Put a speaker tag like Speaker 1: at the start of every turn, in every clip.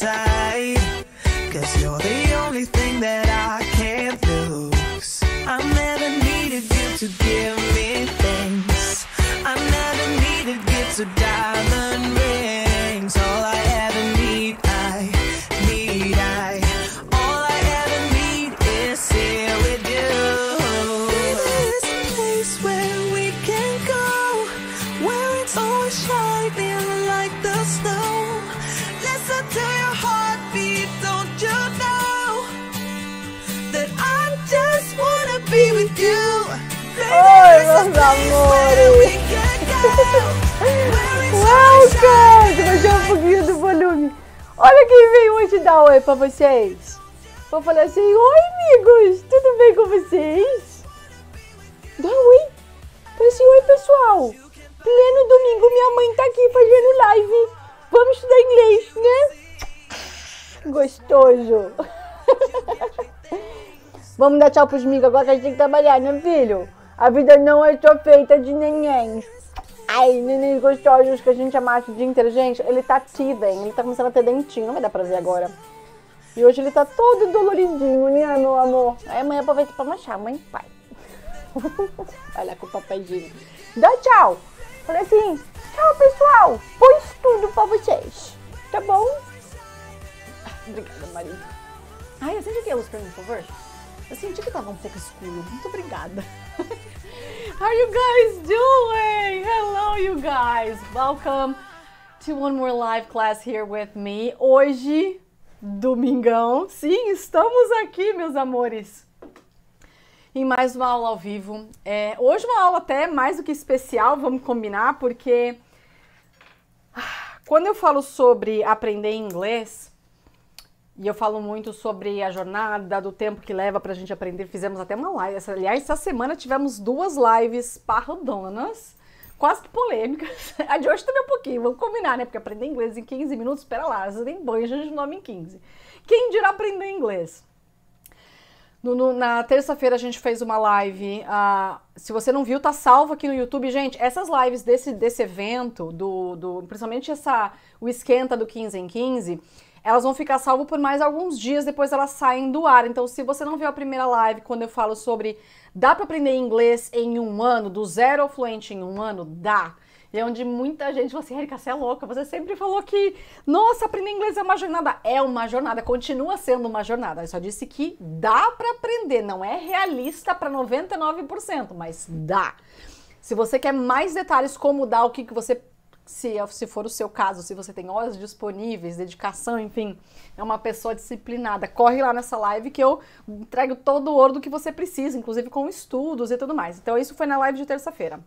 Speaker 1: Cause you're the only thing that I can't lose. I never needed you to give me things, I never needed to die. amores! Welcome! Baixou um pouquinho do volume. Olha quem veio hoje dar oi pra vocês. Vou falar assim, oi amigos, tudo bem com vocês? Dá oi. Fala assim, oi pessoal. Pleno domingo, minha mãe tá aqui fazendo live. Vamos estudar inglês, né? Gostoso. Vamos dar tchau pros amigos agora que a gente tem que trabalhar, né filho? A vida não é só feita de nenéns. Ai, nenéns gostosos que a gente amasse o dia inteiro. Gente, ele tá tivem, ele tá começando a ter dentinho, não vai dar prazer agora. E hoje ele tá todo doloridinho, né, meu amor? Aí amanhã aproveita pra manchar, mãe Vai. pai. Olha com o papai Dá tchau. Falei assim, tchau, pessoal. Pois tudo pra vocês. Tá bom? Obrigada, marido. Ai, acende aqui a luz pra mim, por favor. Eu assim, senti que tava um pouco escuro. Muito obrigada. How you guys doing? Hello you guys. Welcome to one more live class here with me. Hoje, domingão. Sim, estamos aqui, meus amores. Em mais uma aula ao vivo. É, hoje uma aula até mais do que especial, vamos combinar, porque ah, quando eu falo sobre aprender inglês, e eu falo muito sobre a jornada, do tempo que leva para a gente aprender. Fizemos até uma live. Aliás, essa semana tivemos duas lives parrodonas, quase que polêmicas. A de hoje também é um pouquinho, vamos combinar, né? Porque aprender inglês em 15 minutos, pera lá, você tem banho de nome em 15. Quem dirá aprender inglês? No, no, na terça-feira a gente fez uma live. Uh, se você não viu, tá salvo aqui no YouTube. Gente, essas lives desse, desse evento, do, do principalmente essa, o esquenta do 15 em 15, elas vão ficar salvo por mais alguns dias, depois elas saem do ar. Então, se você não viu a primeira live, quando eu falo sobre dá para aprender inglês em um ano, do zero ao fluente em um ano, dá. E é onde muita gente fala assim, Erika, você é louca, você sempre falou que, nossa, aprender inglês é uma jornada. É uma jornada, continua sendo uma jornada. Eu só disse que dá para aprender, não é realista para 99%, mas dá. Se você quer mais detalhes como dá, o que, que você se, se for o seu caso, se você tem horas disponíveis, dedicação, enfim, é uma pessoa disciplinada, corre lá nessa live que eu entrego todo o ouro do que você precisa, inclusive com estudos e tudo mais. Então, isso foi na live de terça-feira.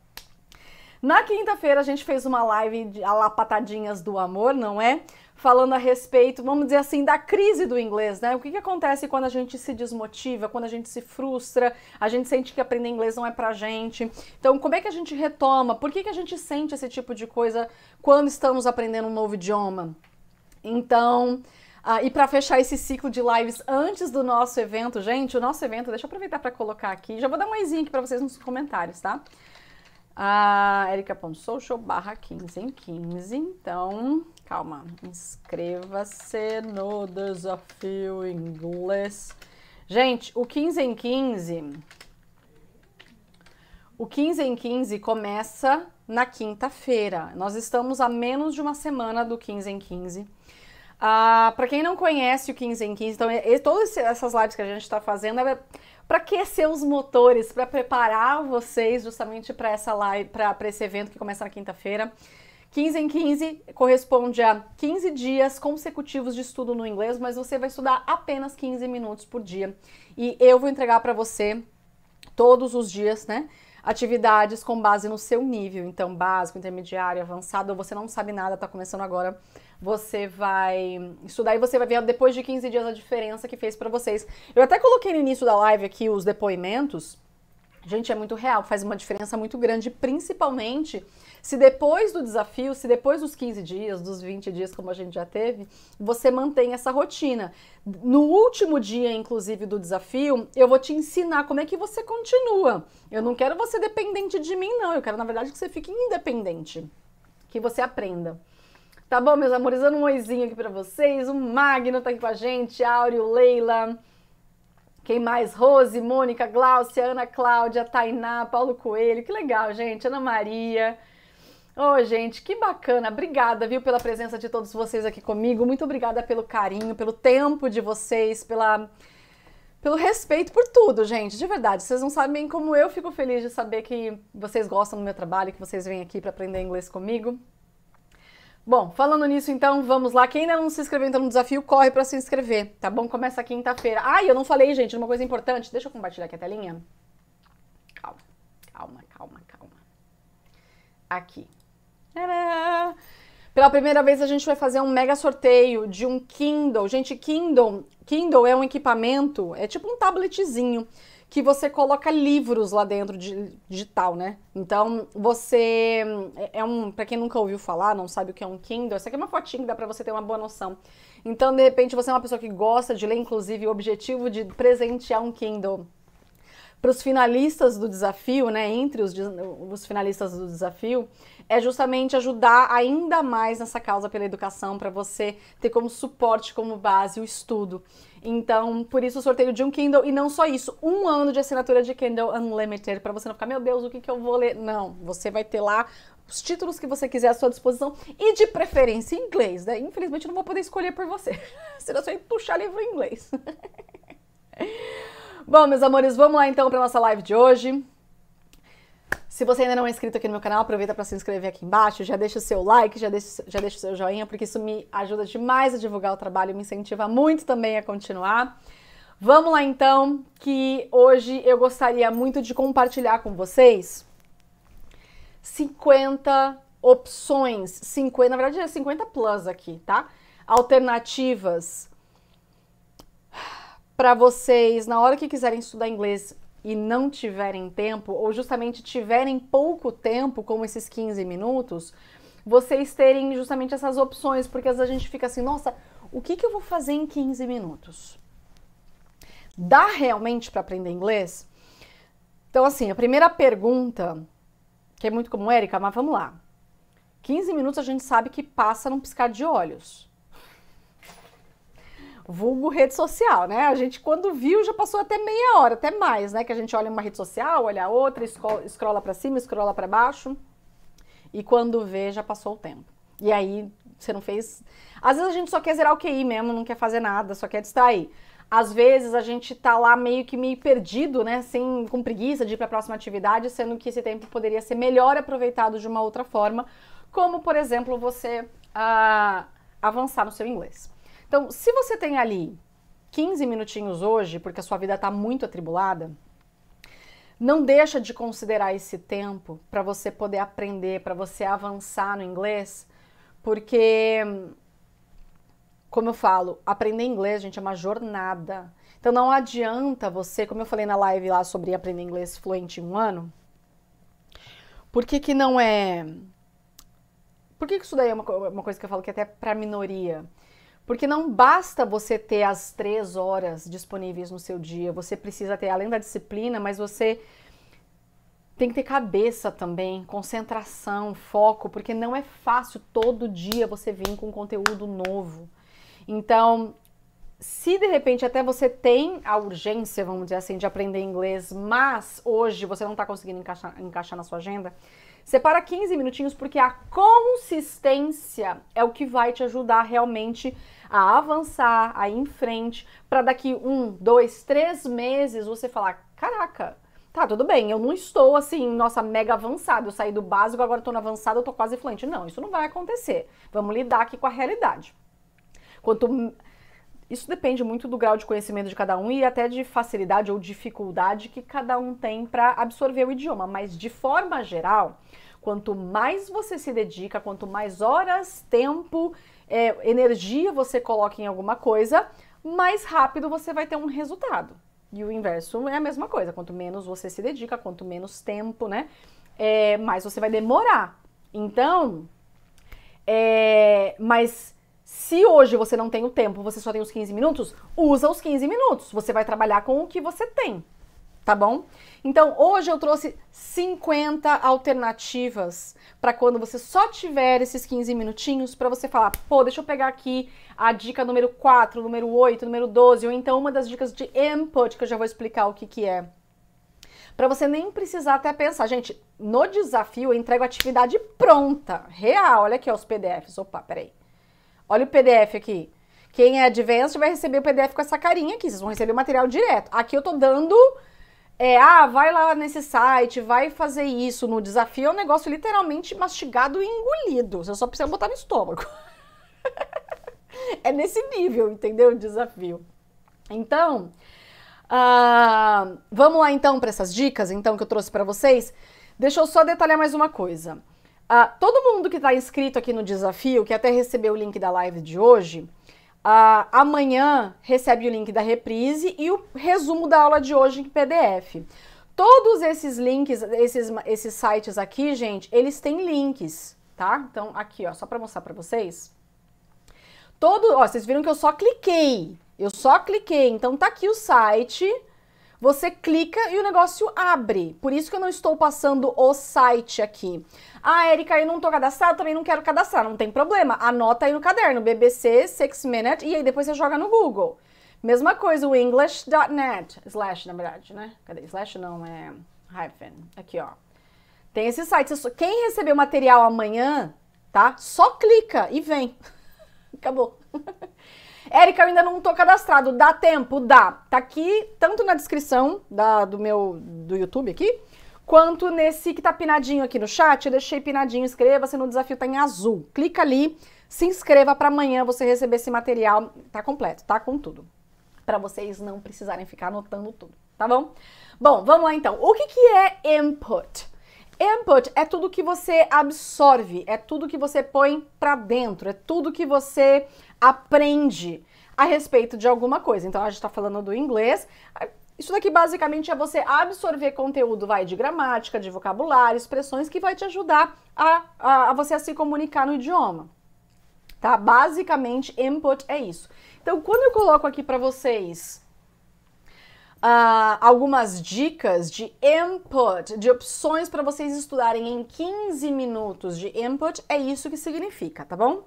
Speaker 1: Na quinta-feira, a gente fez uma live de Alapatadinhas do Amor, não é? falando a respeito, vamos dizer assim, da crise do inglês, né? O que, que acontece quando a gente se desmotiva, quando a gente se frustra, a gente sente que aprender inglês não é pra gente. Então, como é que a gente retoma? Por que, que a gente sente esse tipo de coisa quando estamos aprendendo um novo idioma? Então. Ah, e para fechar esse ciclo de lives antes do nosso evento, gente, o nosso evento, deixa eu aproveitar para colocar aqui, já vou dar um oi aqui para vocês nos comentários, tá? a erica.social barra 15 em 15. Então, calma, inscreva-se no desafio inglês. Gente, o 15 em 15. O 15 em 15 começa na quinta-feira. Nós estamos a menos de uma semana do 15 em 15. Ah, para quem não conhece o 15 em 15, então, e, todas essas lives que a gente está fazendo é para aquecer os motores, para preparar vocês justamente para essa live, para esse evento que começa na quinta-feira. 15 em 15 corresponde a 15 dias consecutivos de estudo no inglês, mas você vai estudar apenas 15 minutos por dia. E eu vou entregar para você todos os dias, né? Atividades com base no seu nível, então básico, intermediário, avançado, ou você não sabe nada, está começando agora você vai estudar e você vai ver depois de 15 dias a diferença que fez para vocês. Eu até coloquei no início da live aqui os depoimentos. Gente, é muito real, faz uma diferença muito grande, principalmente se depois do desafio, se depois dos 15 dias, dos 20 dias, como a gente já teve, você mantém essa rotina. No último dia, inclusive, do desafio, eu vou te ensinar como é que você continua. Eu não quero você dependente de mim, não. Eu quero, na verdade, que você fique independente, que você aprenda. Tá bom, meus amores? Dando um oizinho aqui pra vocês. O Magno tá aqui com a gente, Áureo, Leila. Quem mais? Rose, Mônica, Gláucia, Ana Cláudia, Tainá, Paulo Coelho. Que legal, gente. Ana Maria. Ô, oh, gente, que bacana. Obrigada, viu, pela presença de todos vocês aqui comigo. Muito obrigada pelo carinho, pelo tempo de vocês, pela pelo respeito por tudo, gente, de verdade. Vocês não sabem como eu fico feliz de saber que vocês gostam do meu trabalho, que vocês vêm aqui para aprender inglês comigo. Bom, falando nisso, então, vamos lá. Quem ainda não se inscreveu então no desafio, corre para se inscrever, tá bom? Começa quinta-feira. Ai, ah, eu não falei, gente, uma coisa importante. Deixa eu compartilhar aqui a telinha. Calma, calma, calma, calma. Aqui. Tadá! Pela primeira vez a gente vai fazer um mega sorteio de um Kindle. Gente, Kindle, Kindle é um equipamento, é tipo um tabletzinho que você coloca livros lá dentro de, digital, né? Então, você é, é um, para quem nunca ouviu falar, não sabe o que é um Kindle, essa aqui é uma fotinho que dá para você ter uma boa noção. Então, de repente, você é uma pessoa que gosta de ler, inclusive o objetivo de presentear um Kindle para os finalistas do desafio, né, entre os, os finalistas do desafio, é justamente ajudar ainda mais nessa causa pela educação, para você ter como suporte, como base, o estudo. Então, por isso o sorteio de um Kindle e não só isso, um ano de assinatura de Kindle Unlimited, para você não ficar, meu Deus, o que, que eu vou ler? Não, você vai ter lá os títulos que você quiser à sua disposição e de preferência em inglês, né? Infelizmente eu não vou poder escolher por você, será só puxar livro em inglês. Bom, meus amores, vamos lá então para nossa live de hoje. Se você ainda não é inscrito aqui no meu canal, aproveita para se inscrever aqui embaixo, já deixa o seu like, já deixa, já deixa o seu joinha, porque isso me ajuda demais a divulgar o trabalho, me incentiva muito também a continuar. Vamos lá então, que hoje eu gostaria muito de compartilhar com vocês 50 opções, 50, na verdade é 50 plus aqui, tá? Alternativas para vocês, na hora que quiserem estudar inglês e não tiverem tempo, ou justamente tiverem pouco tempo, como esses 15 minutos, vocês terem justamente essas opções, porque às vezes a gente fica assim, nossa, o que, que eu vou fazer em 15 minutos? Dá realmente para aprender inglês? Então, assim, a primeira pergunta, que é muito comum, Érica, mas vamos lá. 15 minutos a gente sabe que passa num piscar de olhos vulgo rede social, né? A gente quando viu já passou até meia hora, até mais, né? Que a gente olha uma rede social, olha a outra, escrola para cima, escrola para baixo. E quando vê, já passou o tempo. E aí você não fez. Às vezes a gente só quer zerar o QI mesmo, não quer fazer nada, só quer distrair. Às vezes a gente tá lá meio que meio perdido, né? Sem, com preguiça de ir para a próxima atividade, sendo que esse tempo poderia ser melhor aproveitado de uma outra forma, como por exemplo você ah, avançar no seu inglês. Então, se você tem ali 15 minutinhos hoje, porque a sua vida está muito atribulada, não deixa de considerar esse tempo para você poder aprender, para você avançar no inglês, porque como eu falo, aprender inglês, gente, é uma jornada. Então não adianta você, como eu falei na live lá sobre aprender inglês fluente em um ano, por que, que não é. Por que, que isso daí é uma, uma coisa que eu falo que é até para minoria? Porque não basta você ter as três horas disponíveis no seu dia, você precisa ter, além da disciplina, mas você tem que ter cabeça também, concentração, foco, porque não é fácil todo dia você vir com conteúdo novo. Então, se de repente até você tem a urgência, vamos dizer assim, de aprender inglês, mas hoje você não está conseguindo encaixar, encaixar na sua agenda, Separa 15 minutinhos porque a consistência é o que vai te ajudar realmente a avançar, a ir em frente, para daqui um, dois, três meses você falar: caraca, tá, tudo bem, eu não estou assim, nossa, mega avançado, eu saí do básico, agora estou no avançado, eu estou quase fluente. Não, isso não vai acontecer. Vamos lidar aqui com a realidade. Quanto isso depende muito do grau de conhecimento de cada um e até de facilidade ou dificuldade que cada um tem para absorver o idioma, mas de forma geral, quanto mais você se dedica, quanto mais horas, tempo é, energia você coloca em alguma coisa, mais rápido você vai ter um resultado. E o inverso é a mesma coisa. Quanto menos você se dedica, quanto menos tempo, né? É, mais você vai demorar. Então, é, mas se hoje você não tem o tempo, você só tem os 15 minutos, usa os 15 minutos. Você vai trabalhar com o que você tem, tá bom? Então, hoje eu trouxe 50 alternativas para quando você só tiver esses 15 minutinhos para você falar, pô, deixa eu pegar aqui a dica número 4, número 8, número 12, ou então uma das dicas de input, que eu já vou explicar o que que é. Para você nem precisar até pensar, gente, no desafio eu entrego atividade pronta, real, olha aqui ó, os PDFs, opa, peraí. Olha o PDF aqui. Quem é advanced vai receber o PDF com essa carinha aqui, vocês vão receber o material direto. Aqui eu tô dando é, ah, vai lá nesse site, vai fazer isso no desafio, é um negócio literalmente mastigado e engolido. Você só precisa botar no estômago. é nesse nível, entendeu? O desafio. Então, uh, vamos lá então para essas dicas então que eu trouxe para vocês. Deixa eu só detalhar mais uma coisa. Uh, todo mundo que está inscrito aqui no desafio, que até recebeu o link da live de hoje, Uh, amanhã recebe o link da reprise e o resumo da aula de hoje em PDF. Todos esses links, esses, esses sites aqui, gente, eles têm links, tá? Então, aqui, ó, só para mostrar para vocês. Todo, ó, vocês viram que eu só cliquei. Eu só cliquei. Então, tá aqui o site você clica e o negócio abre. Por isso que eu não estou passando o site aqui. Ah, Erika, eu não estou cadastrado, também não quero cadastrar. Não tem problema. Anota aí no caderno, BBC Six Minute, e aí depois você joga no Google. Mesma coisa, o English.net, slash, na verdade, né? Cadê? Slash não, é hyphen. Aqui, ó. Tem esse site. Quem receber o material amanhã, tá? Só clica e vem. Acabou. Érica, eu ainda não tô cadastrado. Dá tempo? Dá. Tá aqui, tanto na descrição da, do meu do YouTube aqui, quanto nesse que tá pinadinho aqui no chat. Eu deixei pinadinho, inscreva-se no desafio, tá em azul. Clica ali, se inscreva para amanhã você receber esse material. Tá completo, tá com tudo. Para vocês não precisarem ficar anotando tudo, tá bom? Bom, vamos lá então. O que, que é input? Input é tudo que você absorve, é tudo que você põe para dentro, é tudo que você aprende a respeito de alguma coisa. Então a gente está falando do inglês. Isso daqui basicamente é você absorver conteúdo, vai de gramática, de vocabulário, expressões que vai te ajudar a, a, a você a se comunicar no idioma. Tá? Basicamente, input é isso. Então, quando eu coloco aqui para vocês uh, algumas dicas de input, de opções para vocês estudarem em 15 minutos de input, é isso que significa, tá bom?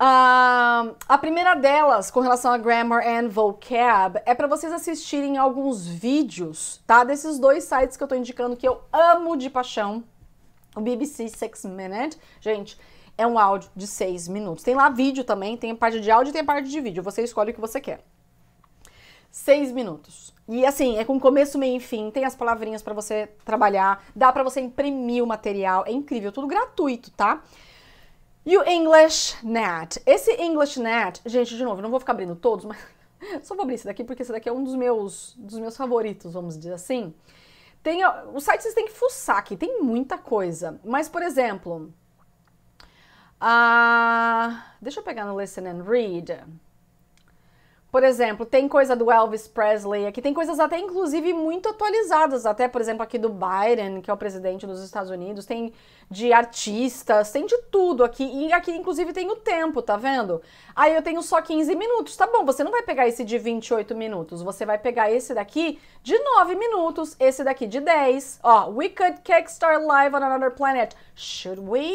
Speaker 1: Uh, a primeira delas, com relação a grammar and vocab, é para vocês assistirem alguns vídeos, tá? Desses dois sites que eu tô indicando que eu amo de paixão. O BBC Six Minute. Gente, é um áudio de seis minutos. Tem lá vídeo também, tem a parte de áudio e tem a parte de vídeo. Você escolhe o que você quer seis minutos. E assim, é com começo, meio e fim, tem as palavrinhas para você trabalhar, dá para você imprimir o material, é incrível, tudo gratuito, tá? E o English Net. Esse English Net, gente, de novo, não vou ficar abrindo todos, mas só vou abrir esse daqui porque esse daqui é um dos meus, dos meus favoritos, vamos dizer assim. Tem, o site vocês têm que fuçar aqui, tem muita coisa. Mas, por exemplo, uh, deixa eu pegar no Listen and Read. Por exemplo, tem coisa do Elvis Presley aqui, tem coisas até inclusive muito atualizadas, até por exemplo aqui do Biden, que é o presidente dos Estados Unidos, tem de artistas, tem de tudo aqui, e aqui inclusive tem o tempo, tá vendo? Aí eu tenho só 15 minutos, tá bom, você não vai pegar esse de 28 minutos, você vai pegar esse daqui de 9 minutos, esse daqui de 10, ó, we could kickstart live on another planet, should we?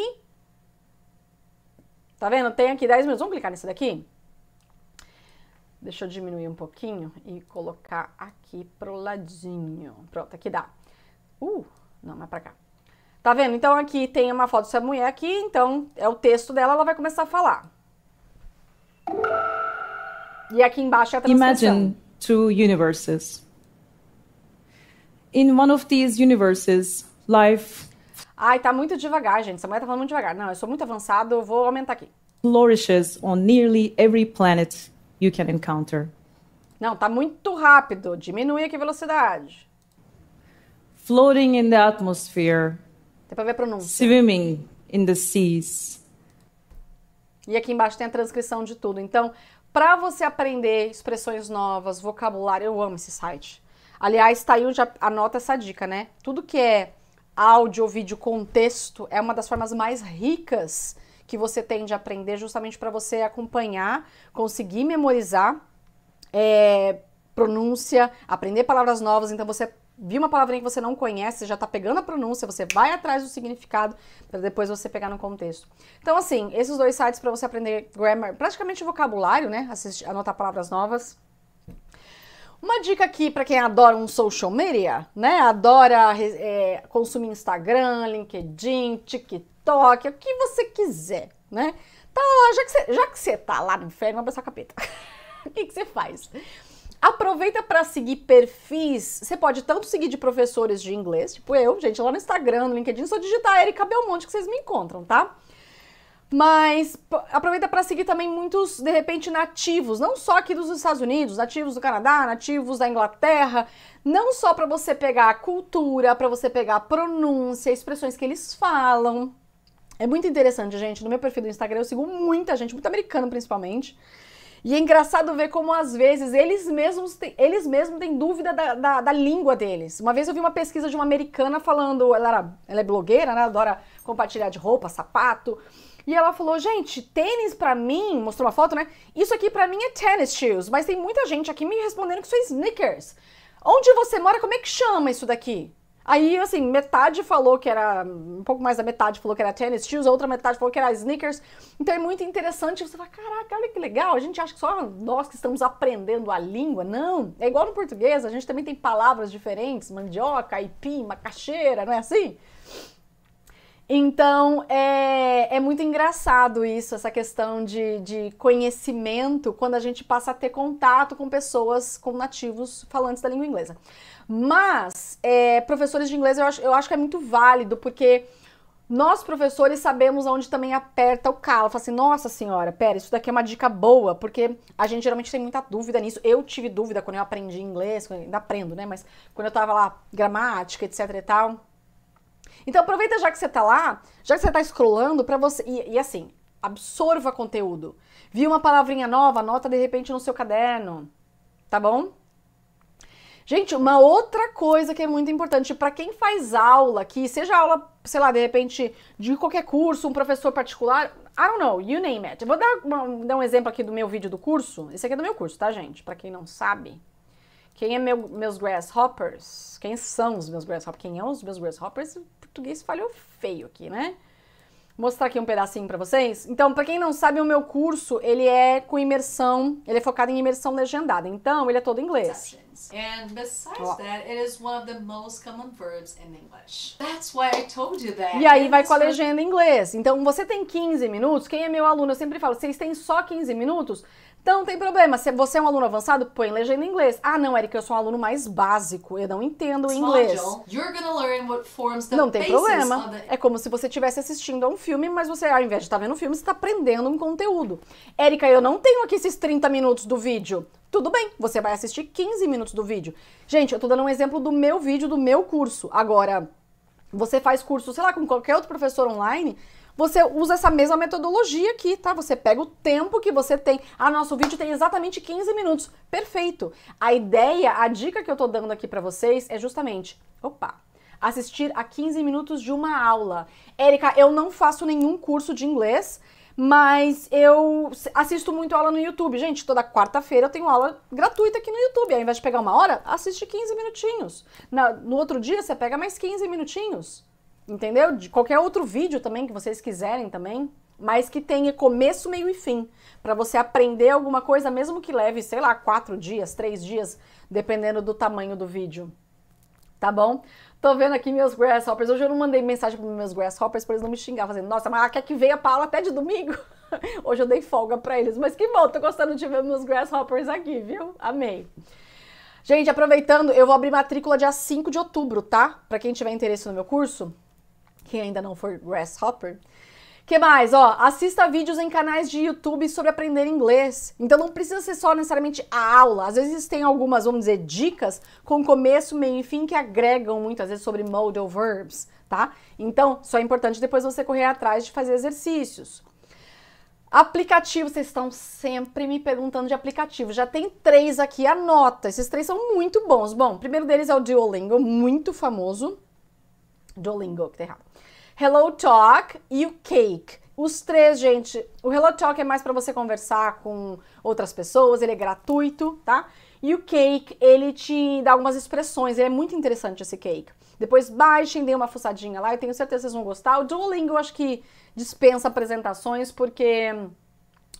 Speaker 1: Tá vendo? Tem aqui 10 minutos, vamos clicar nesse daqui? Deixa eu diminuir um pouquinho e colocar aqui pro ladinho. Pronto, aqui dá. Uh, não, mas é pra cá. Tá vendo? Então aqui tem uma foto dessa mulher aqui, então é o texto dela, ela vai começar a falar. E aqui embaixo é a transcrição. Imagine two universes. In one of these universes, life... Ai, tá muito devagar, gente. Essa mulher tá falando muito devagar. Não, eu sou muito avançado, eu vou aumentar aqui. Flourishes on nearly every planet you can encounter. Não, tá muito rápido. Diminui aqui a velocidade. Floating in the atmosphere. Tem para ver a pronúncia. Swimming in the seas. E aqui embaixo tem a transcrição de tudo. Então, para você aprender expressões novas, vocabulário, eu amo esse site. Aliás, tá aí onde anota essa dica, né? Tudo que é áudio ou vídeo com texto é uma das formas mais ricas que você tem de aprender justamente para você acompanhar, conseguir memorizar é, pronúncia, aprender palavras novas. Então você viu uma palavrinha que você não conhece, já está pegando a pronúncia, você vai atrás do significado para depois você pegar no contexto. Então assim, esses dois sites para você aprender grammar, praticamente vocabulário, né? Assistir, anotar palavras novas. Uma dica aqui para quem adora um social media, né? Adora é, consumir Instagram, LinkedIn, TikTok, TikTok, o que você quiser, né? Tá lá, já que você, já que você tá lá no inferno, abre essa capeta. o que, que você faz? Aproveita para seguir perfis. Você pode tanto seguir de professores de inglês, tipo eu, gente, lá no Instagram, no LinkedIn, só digitar Erika Belmonte que vocês me encontram, tá? Mas aproveita para seguir também muitos, de repente, nativos, não só aqui dos Estados Unidos, nativos do Canadá, nativos da Inglaterra, não só para você pegar a cultura, para você pegar a pronúncia, expressões que eles falam, é muito interessante, gente. No meu perfil do Instagram eu sigo muita gente, muito americano principalmente. E é engraçado ver como às vezes eles mesmos têm, eles mesmos têm dúvida da, da, da, língua deles. Uma vez eu vi uma pesquisa de uma americana falando, ela, era, ela é blogueira, né? Adora compartilhar de roupa, sapato. E ela falou, gente, tênis para mim, mostrou uma foto, né? Isso aqui para mim é tennis shoes, mas tem muita gente aqui me respondendo que isso é sneakers. Onde você mora, como é que chama isso daqui? Aí, assim, metade falou que era. Um pouco mais da metade falou que era tênis shoes, a outra metade falou que era sneakers. Então é muito interessante. Você fala, caraca, olha que legal. A gente acha que só nós que estamos aprendendo a língua. Não. É igual no português, a gente também tem palavras diferentes: mandioca, aipim, macaxeira, não é assim? Então é, é muito engraçado isso, essa questão de, de conhecimento, quando a gente passa a ter contato com pessoas, com nativos falantes da língua inglesa. Mas, é, professores de inglês, eu acho, eu acho que é muito válido, porque nós, professores, sabemos onde também aperta o calo. Fala assim, nossa senhora, pera, isso daqui é uma dica boa, porque a gente geralmente tem muita dúvida nisso. Eu tive dúvida quando eu aprendi inglês, ainda aprendo, né? Mas quando eu tava lá, gramática, etc e tal. Então aproveita já que você tá lá, já que você tá scrollando, para você. E, e assim, absorva conteúdo. Viu uma palavrinha nova, anota de repente no seu caderno. Tá bom? Gente, uma outra coisa que é muito importante para quem faz aula, que seja aula, sei lá, de repente, de qualquer curso, um professor particular, I don't know, you name it. Eu vou dar, dar um exemplo aqui do meu vídeo do curso. Esse aqui é do meu curso, tá, gente? Para quem não sabe, quem é meu, meus grasshoppers? Quem são os meus grasshoppers? Quem é os meus grasshoppers? O português falhou feio aqui, né? mostrar aqui um pedacinho para vocês. Então, para quem não sabe, o meu curso, ele é com imersão, ele é focado em imersão legendada. Então, ele é todo em inglês. And besides oh. that, it is one of the most common verbs in English. That's why I told you that. E aí vai com a legenda em inglês. Então, você tem 15 minutos. Quem é meu aluno, eu sempre falo, vocês têm só 15 minutos? Então não tem problema, se você é um aluno avançado, põe legenda em inglês. Ah, não, Erika, eu sou um aluno mais básico, eu não entendo inglês. you're gonna learn what forms the não tem problema. The... É como se você estivesse assistindo a um filme, mas você, ao invés de estar tá vendo um filme, está aprendendo um conteúdo. Erika, eu não tenho aqui esses 30 minutos do vídeo. Tudo bem, você vai assistir 15 minutos do vídeo. Gente, eu estou dando um exemplo do meu vídeo, do meu curso. Agora, você faz curso, sei lá, com qualquer outro professor online, você usa essa mesma metodologia aqui, tá? Você pega o tempo que você tem. Ah, nosso vídeo tem exatamente 15 minutos. Perfeito. A ideia, a dica que eu tô dando aqui para vocês é justamente, opa, assistir a 15 minutos de uma aula. Érica, eu não faço nenhum curso de inglês, mas eu assisto muito aula no YouTube. Gente, toda quarta-feira eu tenho aula gratuita aqui no YouTube. Ao invés de pegar uma hora, assiste 15 minutinhos. no outro dia você pega mais 15 minutinhos entendeu? De qualquer outro vídeo também que vocês quiserem também, mas que tenha começo, meio e fim, para você aprender alguma coisa, mesmo que leve, sei lá, quatro dias, três dias, dependendo do tamanho do vídeo, tá bom? Tô vendo aqui meus grasshoppers, hoje eu não mandei mensagem para meus grasshoppers para eles não me xingar, fazendo, nossa, mas ela quer que venha para aula até de domingo? Hoje eu dei folga para eles, mas que bom, tô gostando de ver meus grasshoppers aqui, viu? Amei. Gente, aproveitando, eu vou abrir matrícula dia 5 de outubro, tá? Para quem tiver interesse no meu curso, quem ainda não for grasshopper. Que mais? Ó, assista vídeos em canais de YouTube sobre aprender inglês. Então não precisa ser só necessariamente a aula. Às vezes tem algumas, vamos dizer, dicas com começo, meio e fim que agregam muitas vezes sobre modal verbs, tá? Então, só é importante depois você correr atrás de fazer exercícios. Aplicativos, vocês estão sempre me perguntando de aplicativos. Já tem três aqui, anota. Esses três são muito bons. Bom, o primeiro deles é o Duolingo, muito famoso. Duolingo, que tá errado. Hello Talk e o Cake. Os três, gente, o Hello Talk é mais para você conversar com outras pessoas, ele é gratuito, tá? E o Cake, ele te dá algumas expressões, ele é muito interessante esse Cake. Depois baixem, deem uma fuçadinha lá, eu tenho certeza que vocês vão gostar. O Duolingo eu acho que dispensa apresentações porque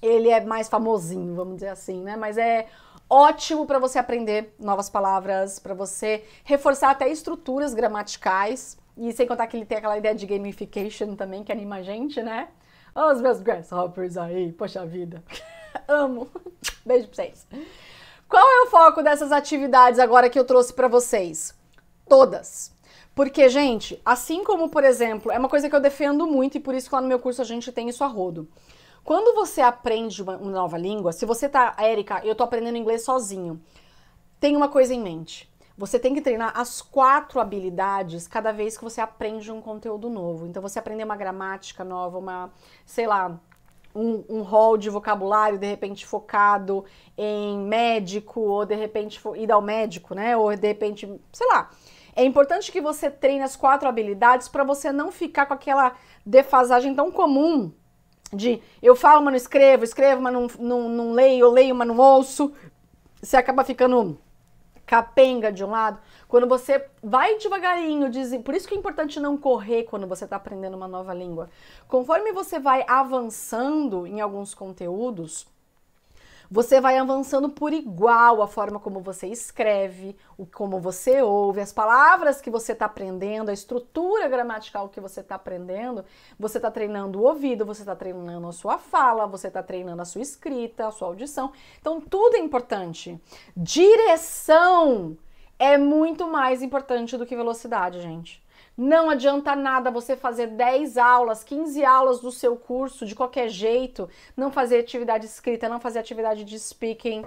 Speaker 1: ele é mais famosinho, vamos dizer assim, né? Mas é ótimo para você aprender novas palavras, para você reforçar até estruturas gramaticais e sem contar que ele tem aquela ideia de gamification também, que anima a gente, né? Oh, os meus grasshoppers aí, poxa vida. Amo. Beijo pra vocês. Qual é o foco dessas atividades agora que eu trouxe para vocês? Todas. Porque, gente, assim como, por exemplo, é uma coisa que eu defendo muito e por isso que lá no meu curso a gente tem isso a rodo. Quando você aprende uma, uma nova língua, se você tá, Érica, eu tô aprendendo inglês sozinho, tem uma coisa em mente você tem que treinar as quatro habilidades cada vez que você aprende um conteúdo novo. Então, você aprender uma gramática nova, uma, sei lá, um, um hall de vocabulário, de repente focado em médico, ou de repente ir ao médico, né? Ou de repente, sei lá. É importante que você treine as quatro habilidades para você não ficar com aquela defasagem tão comum de eu falo, mas não escrevo, escrevo, mas não, não, não leio, eu leio, mas não ouço. Você acaba ficando capenga de um lado, quando você vai devagarinho, diz, por isso que é importante não correr quando você está aprendendo uma nova língua. Conforme você vai avançando em alguns conteúdos, você vai avançando por igual a forma como você escreve, o como você ouve, as palavras que você está aprendendo, a estrutura gramatical que você está aprendendo. Você está treinando o ouvido, você está treinando a sua fala, você está treinando a sua escrita, a sua audição. Então tudo é importante. Direção é muito mais importante do que velocidade, gente. Não adianta nada você fazer 10 aulas, 15 aulas do seu curso de qualquer jeito, não fazer atividade escrita, não fazer atividade de speaking,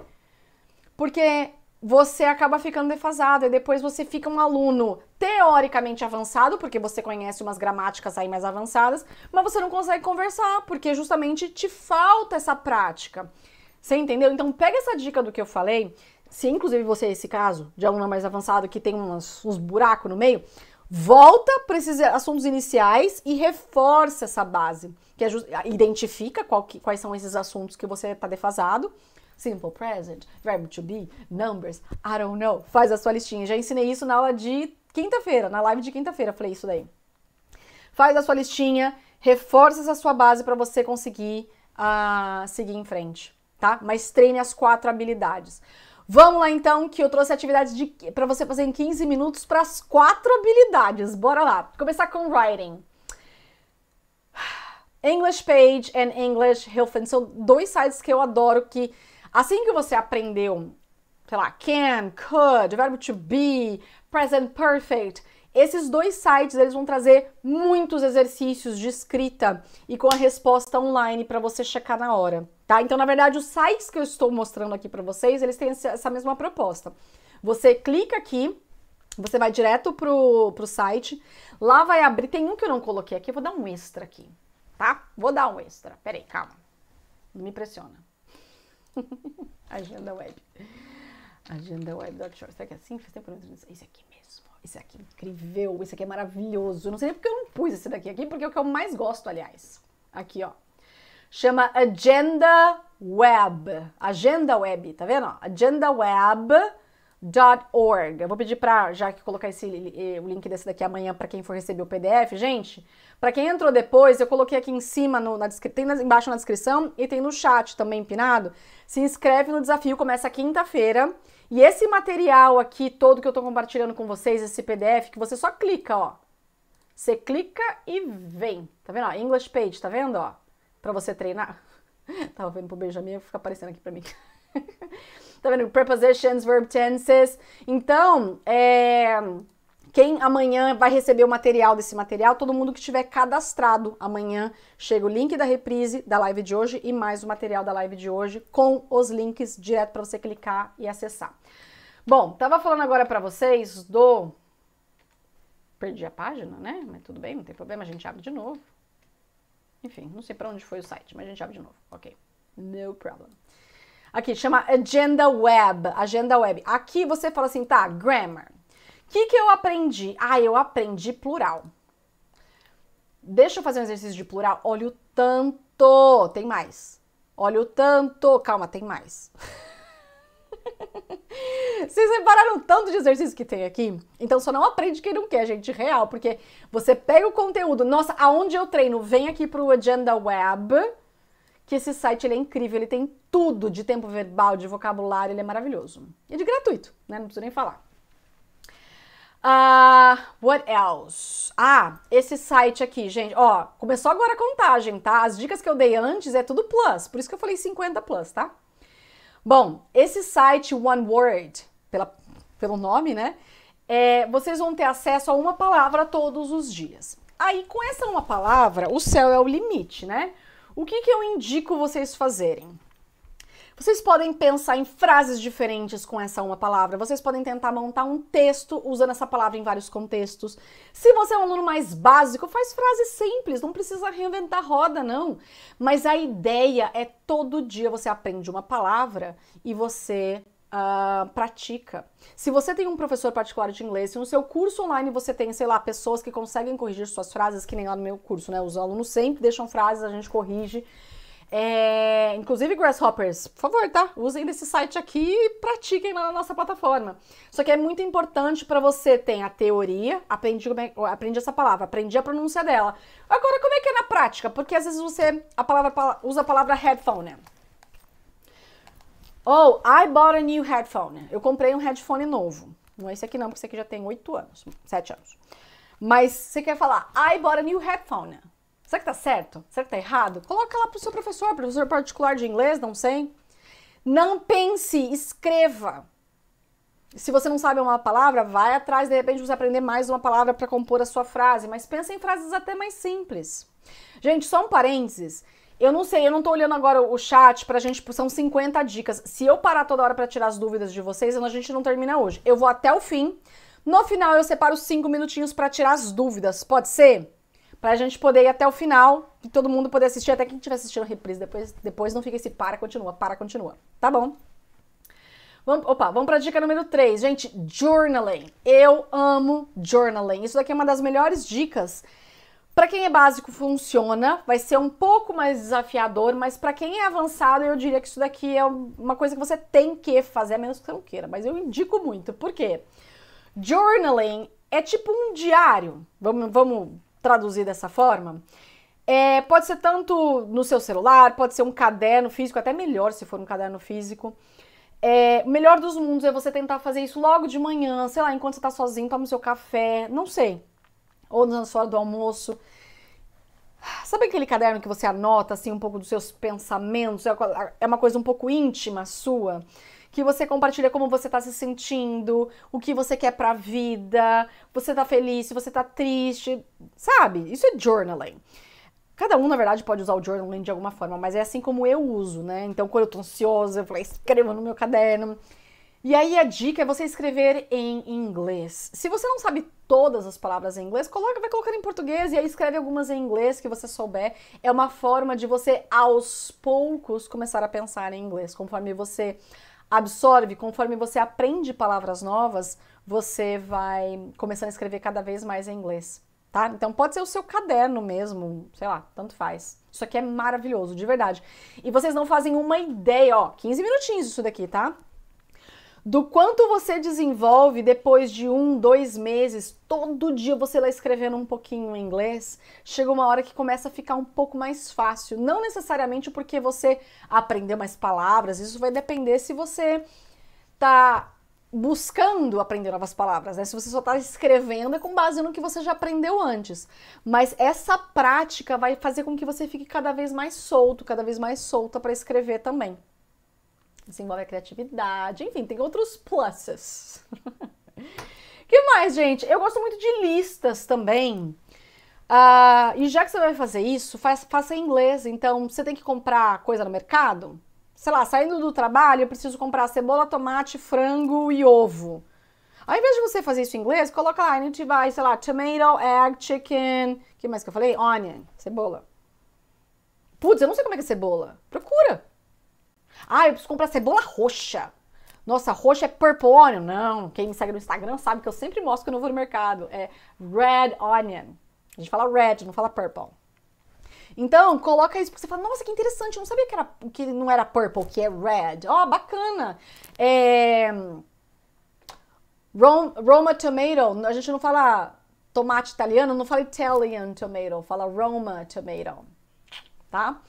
Speaker 1: porque você acaba ficando defasado e depois você fica um aluno teoricamente avançado, porque você conhece umas gramáticas aí mais avançadas, mas você não consegue conversar, porque justamente te falta essa prática. Você entendeu? Então pega essa dica do que eu falei, se inclusive você é esse caso de aluno mais avançado que tem uns, uns buracos no meio, volta para esses assuntos iniciais e reforça essa base, que é, identifica que, quais são esses assuntos que você está defasado. Simple present, verbo to be, numbers, I don't know. Faz a sua listinha. Já ensinei isso na aula de quinta-feira, na live de quinta-feira, falei isso daí. Faz a sua listinha, reforça essa sua base para você conseguir uh, seguir em frente, tá? Mas treine as quatro habilidades. Vamos lá então, que eu trouxe atividades de para você fazer em 15 minutos para as quatro habilidades. Bora lá. Começar com writing. English Page and English Hilfen são dois sites que eu adoro que assim que você aprendeu, sei lá, can, could, verbo to be, present perfect, esses dois sites eles vão trazer muitos exercícios de escrita e com a resposta online para você checar na hora tá? Então, na verdade, os sites que eu estou mostrando aqui para vocês, eles têm essa mesma proposta. Você clica aqui, você vai direto pro, pro site, lá vai abrir, tem um que eu não coloquei aqui, eu vou dar um extra aqui, tá? Vou dar um extra, peraí, calma, não me pressiona. Agenda Web. Agenda Web Dot Será que é assim? Faz tempo que Esse aqui mesmo. Esse aqui é incrível. Esse aqui é maravilhoso. Não sei nem porque eu não pus esse daqui aqui, porque é o que eu mais gosto, aliás. Aqui, ó chama Agenda Web. Agenda Web, tá vendo? agendaweb.org. Eu vou pedir para já que colocar esse o link desse daqui amanhã para quem for receber o PDF, gente. Para quem entrou depois, eu coloquei aqui em cima no, na tem embaixo na descrição e tem no chat também empinado. Se inscreve no desafio, começa quinta-feira. E esse material aqui todo que eu tô compartilhando com vocês, esse PDF, que você só clica, ó. Você clica e vem, tá vendo? Ó, English Page, tá vendo? Ó, para você treinar. Tava vendo pro Benjamin, ficar aparecendo aqui para mim. tá vendo? Prepositions, verb tenses. Então, é, quem amanhã vai receber o material desse material, todo mundo que estiver cadastrado amanhã, chega o link da reprise da live de hoje e mais o material da live de hoje com os links direto para você clicar e acessar. Bom, tava falando agora para vocês do perdi a página, né? Mas tudo bem, não tem problema, a gente abre de novo. Enfim, não sei para onde foi o site, mas a gente abre de novo. Ok. No problem. Aqui, chama Agenda Web. Agenda Web. Aqui você fala assim, tá, grammar. O que, que eu aprendi? Ah, eu aprendi plural. Deixa eu fazer um exercício de plural. Olha o tanto. Tem mais. Olha o tanto. Calma, tem mais. Vocês repararam o tanto de exercício que tem aqui? Então só não aprende quem não quer, gente, real, porque você pega o conteúdo, nossa, aonde eu treino, vem aqui pro Agenda Web, que esse site ele é incrível, ele tem tudo de tempo verbal, de vocabulário, ele é maravilhoso. E de gratuito, né? Não preciso nem falar. Uh, what else? Ah, esse site aqui, gente, ó, começou agora a contagem, tá? As dicas que eu dei antes é tudo plus, por isso que eu falei 50 plus, tá? Bom, esse site One Word, pela, pelo nome, né? É, vocês vão ter acesso a uma palavra todos os dias. Aí, com essa uma palavra, o céu é o limite, né? O que, que eu indico vocês fazerem? Vocês podem pensar em frases diferentes com essa uma palavra. Vocês podem tentar montar um texto usando essa palavra em vários contextos. Se você é um aluno mais básico, faz frases simples, não precisa reinventar roda, não. Mas a ideia é todo dia você aprende uma palavra e você Uh, pratica. Se você tem um professor particular de inglês, se no seu curso online você tem, sei lá, pessoas que conseguem corrigir suas frases, que nem lá no meu curso, né? Os alunos sempre deixam frases, a gente corrige é, inclusive, Grasshoppers, por favor, tá? Usem desse site aqui e pratiquem lá na nossa plataforma. Só que é muito importante para você. ter a teoria, aprendi, é, aprendi essa palavra, aprendi a pronúncia dela. Agora, como é que é na prática? Porque às vezes você a palavra, usa a palavra headphone. Oh, I bought a new headphone. Eu comprei um headphone novo. Não é esse aqui não, porque esse aqui já tem 8 anos, 7 anos. Mas você quer falar, I bought a new headphone. Será que tá certo? Será que tá errado? Coloca lá pro seu professor, professor particular de inglês, não sei. Não pense, escreva. Se você não sabe uma palavra, vai atrás, de repente você aprender mais uma palavra para compor a sua frase, mas pensa em frases até mais simples. Gente, só um parênteses. Eu não sei, eu não tô olhando agora o chat pra gente, são 50 dicas. Se eu parar toda hora para tirar as dúvidas de vocês, a gente não termina hoje. Eu vou até o fim. No final eu separo 5 minutinhos para tirar as dúvidas. Pode ser? Pra gente poder ir até o final e todo mundo poder assistir, até quem estiver assistindo a reprise depois, depois não fica esse para, continua, para, continua. Tá bom? Vamos, opa, vamos pra dica número 3. Gente, journaling. Eu amo journaling. Isso daqui é uma das melhores dicas. Para quem é básico funciona, vai ser um pouco mais desafiador, mas para quem é avançado, eu diria que isso daqui é uma coisa que você tem que fazer, a menos que você não queira, mas eu indico muito. Por quê? Journaling é tipo um diário. Vamos, vamos traduzir dessa forma, é, pode ser tanto no seu celular, pode ser um caderno físico, até melhor se for um caderno físico. É, o melhor dos mundos é você tentar fazer isso logo de manhã, sei lá, enquanto você está sozinho, toma o seu café, não sei. Ou na sua hora do almoço. Sabe aquele caderno que você anota assim um pouco dos seus pensamentos? É uma é coisa um pouco íntima sua que você compartilha como você está se sentindo, o que você quer para a vida, você está feliz, você está triste, sabe? Isso é journaling. Cada um, na verdade, pode usar o journaling de alguma forma, mas é assim como eu uso, né? Então, quando eu tô ansiosa, eu falei, escreva no meu caderno. E aí a dica é você escrever em inglês. Se você não sabe todas as palavras em inglês, coloca, vai colocar em português e aí escreve algumas em inglês que você souber. É uma forma de você aos poucos começar a pensar em inglês, conforme você absorve, conforme você aprende palavras novas, você vai começando a escrever cada vez mais em inglês, tá? Então pode ser o seu caderno mesmo, sei lá, tanto faz. Isso aqui é maravilhoso, de verdade. E vocês não fazem uma ideia, ó, 15 minutinhos isso daqui, tá? do quanto você desenvolve depois de um, dois meses, todo dia você lá escrevendo um pouquinho em inglês, chega uma hora que começa a ficar um pouco mais fácil. Não necessariamente porque você aprendeu mais palavras, isso vai depender se você tá buscando aprender novas palavras, né? Se você só está escrevendo é com base no que você já aprendeu antes. Mas essa prática vai fazer com que você fique cada vez mais solto, cada vez mais solta para escrever também desenvolve a criatividade, enfim, tem outros pluses. que mais, gente? Eu gosto muito de listas também. Uh, e já que você vai fazer isso, faz, faça em inglês. Então, você tem que comprar coisa no mercado? Sei lá, saindo do trabalho, eu preciso comprar cebola, tomate, frango e ovo. Ao invés de você fazer isso em inglês, coloca lá, a gente vai, sei lá, tomato, egg, chicken. que mais que eu falei? Onion, cebola. Putz, eu não sei como é que é cebola. Procura. Ah, eu preciso comprar cebola roxa. Nossa, roxa é purple onion. Não, quem me segue no Instagram sabe que eu sempre mostro que eu não vou no mercado. É red onion. A gente fala red, não fala purple. Então, coloca isso, porque você fala, nossa, que interessante, eu não sabia que, era, que não era purple, que é red. Ó, oh, bacana. É... Roma tomato, a gente não fala tomate italiano, não fala Italian tomato, fala Roma tomato, tá?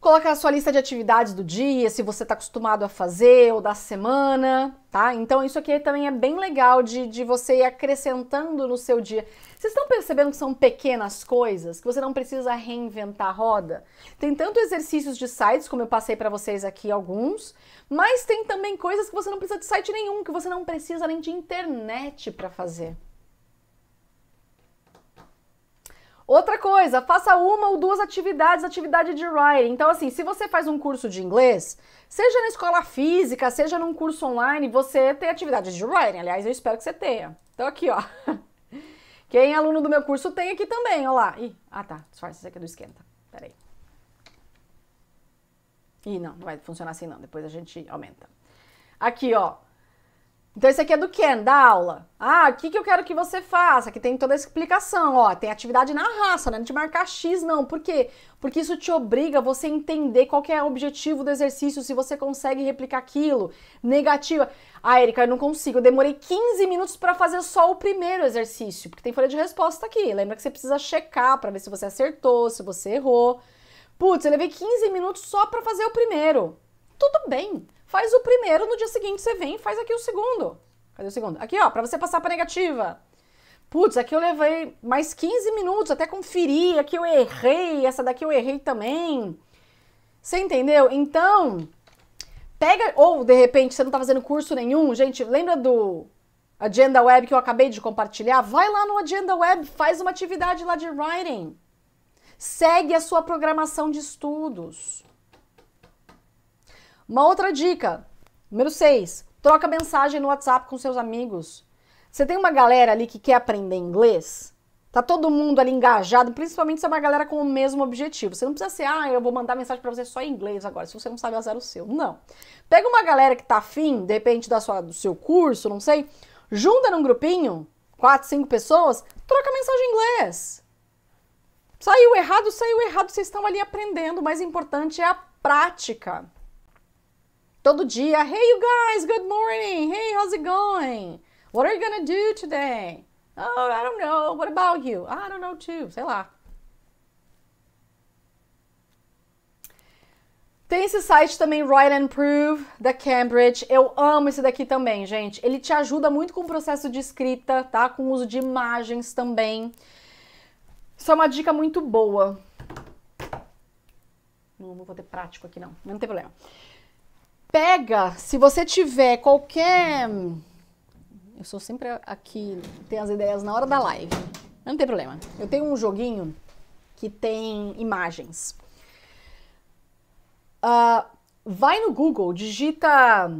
Speaker 1: Coloca a sua lista de atividades do dia, se você está acostumado a fazer ou da semana, tá? Então isso aqui também é bem legal de, de você ir acrescentando no seu dia. Vocês estão percebendo que são pequenas coisas, que você não precisa reinventar a roda? Tem tanto exercícios de sites, como eu passei para vocês aqui alguns, mas tem também coisas que você não precisa de site nenhum, que você não precisa nem de internet para fazer. Outra coisa, faça uma ou duas atividades, atividade de writing. Então, assim, se você faz um curso de inglês, seja na escola física, seja num curso online, você tem atividade de writing. Aliás, eu espero que você tenha. Então, aqui, ó. Quem é aluno do meu curso tem aqui também, ó lá. Ih, ah tá, disfarça, isso aqui não é esquenta. Peraí. Ih, não, não vai funcionar assim não, depois a gente aumenta. Aqui, ó, então, esse aqui é do Ken, da aula. Ah, o que, que eu quero que você faça? Aqui tem toda a explicação, ó. Tem atividade na raça, né? Não te marcar X, não. Por quê? Porque isso te obriga a você entender qual é o objetivo do exercício, se você consegue replicar aquilo. Negativa. Ah, Erika, eu não consigo. Eu demorei 15 minutos para fazer só o primeiro exercício, porque tem folha de resposta aqui. Lembra que você precisa checar para ver se você acertou, se você errou. Putz, eu levei 15 minutos só para fazer o primeiro. Tudo bem. Faz o primeiro, no dia seguinte você vem e faz aqui o segundo. Cadê o segundo? Aqui, ó, para você passar para negativa. Putz, aqui eu levei mais 15 minutos até conferir, aqui eu errei, essa daqui eu errei também. Você entendeu? Então, pega ou de repente você não tá fazendo curso nenhum, gente, lembra do Agenda Web que eu acabei de compartilhar? Vai lá no Agenda Web, faz uma atividade lá de writing. Segue a sua programação de estudos. Uma outra dica, número 6, troca mensagem no WhatsApp com seus amigos. Você tem uma galera ali que quer aprender inglês? Tá todo mundo ali engajado, principalmente se é uma galera com o mesmo objetivo. Você não precisa ser, ah, eu vou mandar mensagem para você só em inglês agora, se você não sabe é azar o seu. Não. Pega uma galera que tá afim, de repente da sua, do seu curso, não sei, junta num grupinho, quatro, cinco pessoas, troca mensagem em inglês. Saiu errado, saiu errado, vocês estão ali aprendendo, o mais importante é a prática. Todo dia, hey you guys, good morning. Hey, how's it going? What are you gonna do today? Oh, I don't know. What about you? I don't know too. Sei lá. Tem esse site também, Write and Prove, da Cambridge. Eu amo esse daqui também, gente. Ele te ajuda muito com o processo de escrita, tá? Com o uso de imagens também. Isso é uma dica muito boa. Não, vou ter prático aqui, não. não tem problema pega, se você tiver qualquer. Eu sou sempre aqui, tenho as ideias na hora da live. Não tem problema. Eu tenho um joguinho que tem imagens. Uh, vai no Google, digita,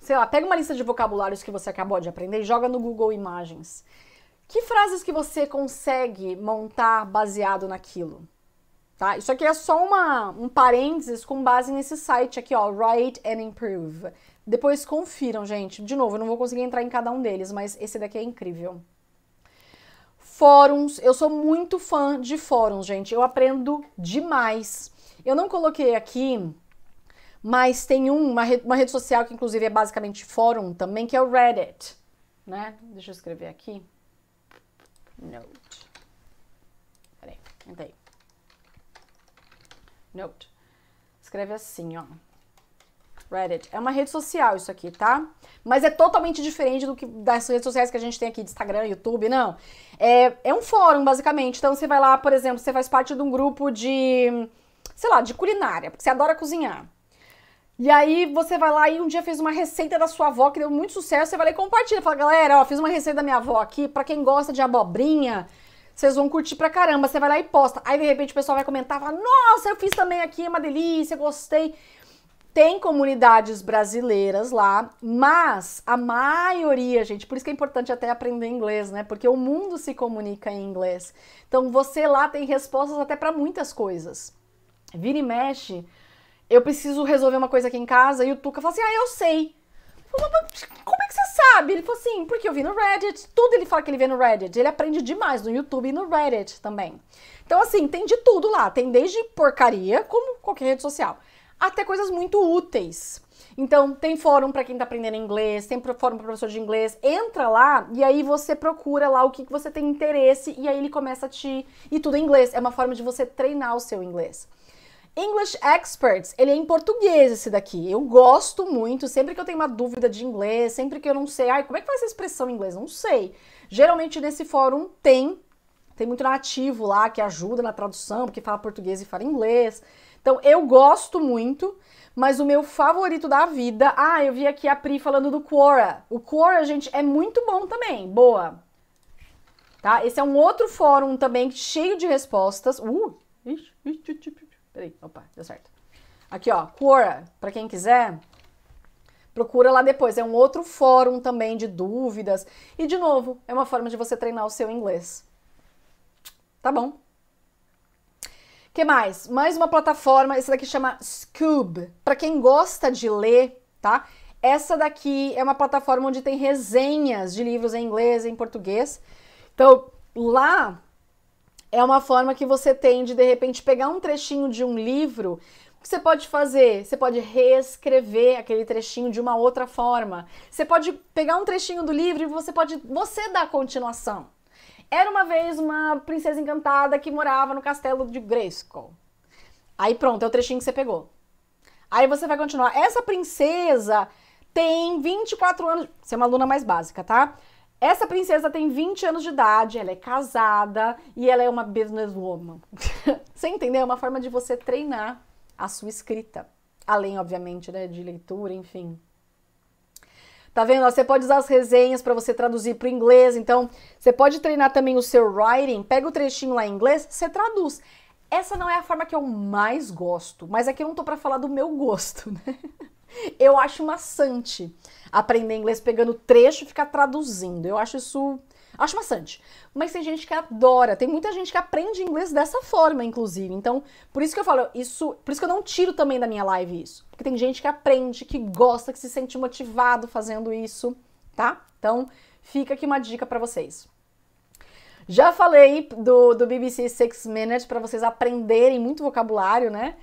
Speaker 1: sei lá, pega uma lista de vocabulários que você acabou de aprender e joga no Google Imagens. Que frases que você consegue montar baseado naquilo? Tá? Isso aqui é só uma, um parênteses com base nesse site aqui, ó, Write and Improve. Depois confiram, gente. De novo, eu não vou conseguir entrar em cada um deles, mas esse daqui é incrível. Fóruns, eu sou muito fã de fóruns, gente. Eu aprendo demais. Eu não coloquei aqui, mas tem um, uma, rede, uma rede social que inclusive é basicamente fórum também, que é o Reddit, né? Deixa eu escrever aqui. Note. Peraí, entrei. Note. Escreve assim, ó. Reddit. É uma rede social isso aqui, tá? Mas é totalmente diferente do que das redes sociais que a gente tem aqui, de Instagram, YouTube, não. É, é um fórum, basicamente. Então você vai lá, por exemplo, você faz parte de um grupo de, sei lá, de culinária, porque você adora cozinhar. E aí você vai lá e um dia fez uma receita da sua avó que deu muito sucesso, você vai lá e compartilha. Fala, galera, ó, fiz uma receita da minha avó aqui, para quem gosta de abobrinha, vocês vão curtir pra caramba. Você vai lá e posta. Aí, de repente, o pessoal vai comentar, fala, nossa, eu fiz também aqui, é uma delícia, gostei. Tem comunidades brasileiras lá, mas a maioria, gente, por isso que é importante até aprender inglês, né? Porque o mundo se comunica em inglês. Então você lá tem respostas até para muitas coisas. Vira e mexe, eu preciso resolver uma coisa aqui em casa e o Tuca fala assim: "Ah, eu sei". Como é que você sabe? Ele falou assim, porque eu vi no Reddit, tudo ele fala que ele vê no Reddit. Ele aprende demais no YouTube e no Reddit também. Então, assim, tem de tudo lá. Tem desde porcaria, como qualquer rede social, até coisas muito úteis. Então, tem fórum para quem tá aprendendo inglês, tem fórum para professor de inglês. Entra lá e aí você procura lá o que, que você tem interesse e aí ele começa a te. E tudo em inglês. É uma forma de você treinar o seu inglês. English Experts, ele é em português esse daqui. Eu gosto muito, sempre que eu tenho uma dúvida de inglês, sempre que eu não sei, ai, como é que faz essa expressão em inglês? Não sei. Geralmente nesse fórum tem, tem muito nativo lá que ajuda na tradução, porque fala português e fala inglês. Então eu gosto muito, mas o meu favorito da vida, ah, eu vi aqui a Pri falando do Quora. O Quora, gente, é muito bom também. Boa. Tá? Esse é um outro fórum também cheio de respostas. Uh, ixi, ixi, ixi, Peraí, opa, deu certo. Aqui, ó, Quora, para quem quiser, procura lá depois. É um outro fórum também de dúvidas. E, de novo, é uma forma de você treinar o seu inglês. Tá bom? que mais? Mais uma plataforma, essa daqui chama Scoob. Para quem gosta de ler, tá? Essa daqui é uma plataforma onde tem resenhas de livros em inglês e em português. Então, lá é uma forma que você tem de, de repente, pegar um trechinho de um livro. O que você pode fazer? Você pode reescrever aquele trechinho de uma outra forma. Você pode pegar um trechinho do livro e você pode você dar continuação. Era uma vez uma princesa encantada que morava no castelo de Grayskull. Aí pronto, é o trechinho que você pegou. Aí você vai continuar. Essa princesa tem 24 anos. Você é uma aluna mais básica, tá? Essa princesa tem 20 anos de idade, ela é casada e ela é uma businesswoman. você entendeu? É uma forma de você treinar a sua escrita. Além, obviamente, né, de leitura, enfim. Tá vendo? Você pode usar as resenhas para você traduzir para o inglês. Então, você pode treinar também o seu writing. Pega o trechinho lá em inglês, você traduz. Essa não é a forma que eu mais gosto, mas aqui é eu não tô para falar do meu gosto, né? Eu acho maçante aprender inglês pegando trecho e ficar traduzindo. Eu acho isso. Acho maçante. Mas tem gente que adora. Tem muita gente que aprende inglês dessa forma, inclusive. Então, por isso que eu falo, isso. Por isso que eu não tiro também da minha live isso. Porque tem gente que aprende, que gosta, que se sente motivado fazendo isso, tá? Então, fica aqui uma dica para vocês. Já falei do, do BBC Six Minutes para vocês aprenderem muito vocabulário, né?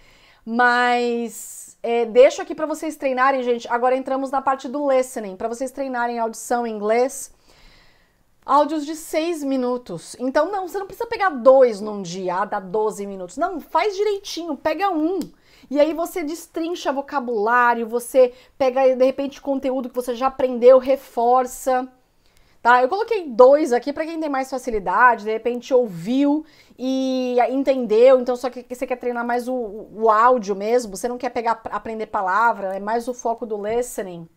Speaker 1: Mas é, deixo aqui para vocês treinarem, gente. Agora entramos na parte do listening, para vocês treinarem audição em inglês. Áudios de seis minutos. Então, não, você não precisa pegar dois num dia, ah, dá 12 minutos. Não, faz direitinho, pega um. E aí você destrincha vocabulário, você pega, de repente, conteúdo que você já aprendeu, reforça tá? Eu coloquei dois aqui para quem tem mais facilidade, de repente ouviu e entendeu, então só que você quer treinar mais o, o áudio mesmo, você não quer pegar aprender palavra, é mais o foco do listening.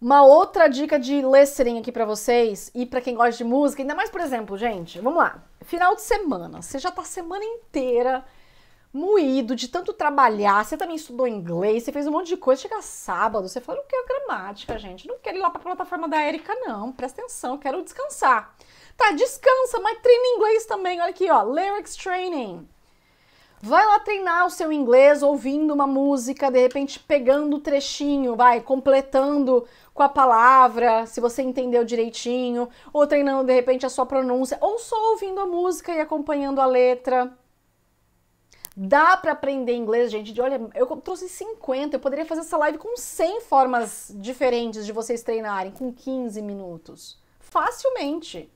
Speaker 1: Uma outra dica de listening aqui para vocês e para quem gosta de música, ainda mais, por exemplo, gente, vamos lá. Final de semana, você já tá a semana inteira moído de tanto trabalhar. Você também estudou inglês, você fez um monte de coisa. Chega sábado, você fala: não quero gramática, gente. Não quero ir lá para a plataforma da Erika, não. Presta atenção, quero descansar. Tá, descansa, mas treina inglês também. Olha aqui, ó: Lyrics Training. Vai lá treinar o seu inglês ouvindo uma música, de repente pegando o trechinho, vai completando com a palavra, se você entendeu direitinho, ou treinando de repente a sua pronúncia, ou só ouvindo a música e acompanhando a letra. Dá para aprender inglês, gente. De, olha, eu trouxe 50, eu poderia fazer essa live com 100 formas diferentes de vocês treinarem, com 15 minutos. Facilmente.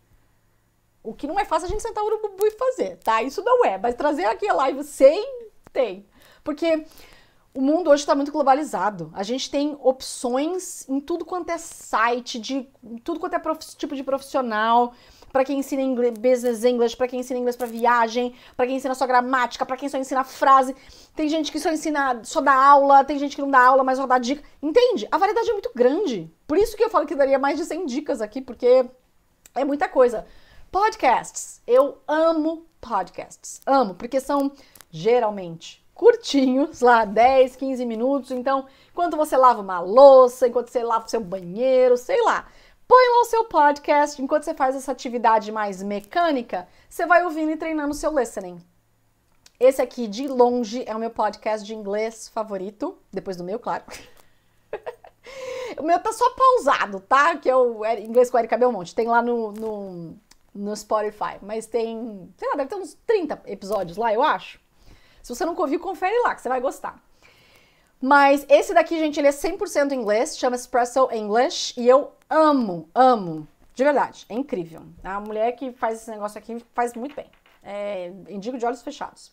Speaker 1: O que não é fácil é a gente sentar o urubu e fazer, tá? Isso não é. Mas trazer aqui a live sem, tem. Porque o mundo hoje está muito globalizado. A gente tem opções em tudo quanto é site, de tudo quanto é prof, tipo de profissional para quem ensina inglês, business English, para quem ensina inglês para viagem, para quem ensina só gramática, para quem só ensina frase. Tem gente que só ensina, só dá aula, tem gente que não dá aula, mas só dá dica. Entende? A variedade é muito grande. Por isso que eu falo que daria mais de 100 dicas aqui, porque é muita coisa. Podcasts. Eu amo podcasts. Amo, porque são geralmente curtinhos, lá 10, 15 minutos. Então, enquanto você lava uma louça, enquanto você lava o seu banheiro, sei lá. Põe lá o seu podcast, enquanto você faz essa atividade mais mecânica, você vai ouvindo e treinando o seu listening. Esse aqui, de longe, é o meu podcast de inglês favorito, depois do meu, claro. o meu tá só pausado, tá? Que é o Inglês com Erika Belmonte, tem lá no, no, no Spotify, mas tem, sei lá, deve ter uns 30 episódios lá, eu acho. Se você não ouviu, confere lá, que você vai gostar. Mas esse daqui, gente, ele é 100% inglês, chama Espresso English e eu amo, amo. De verdade, é incrível. A mulher que faz esse negócio aqui faz muito bem. É, indico de olhos fechados.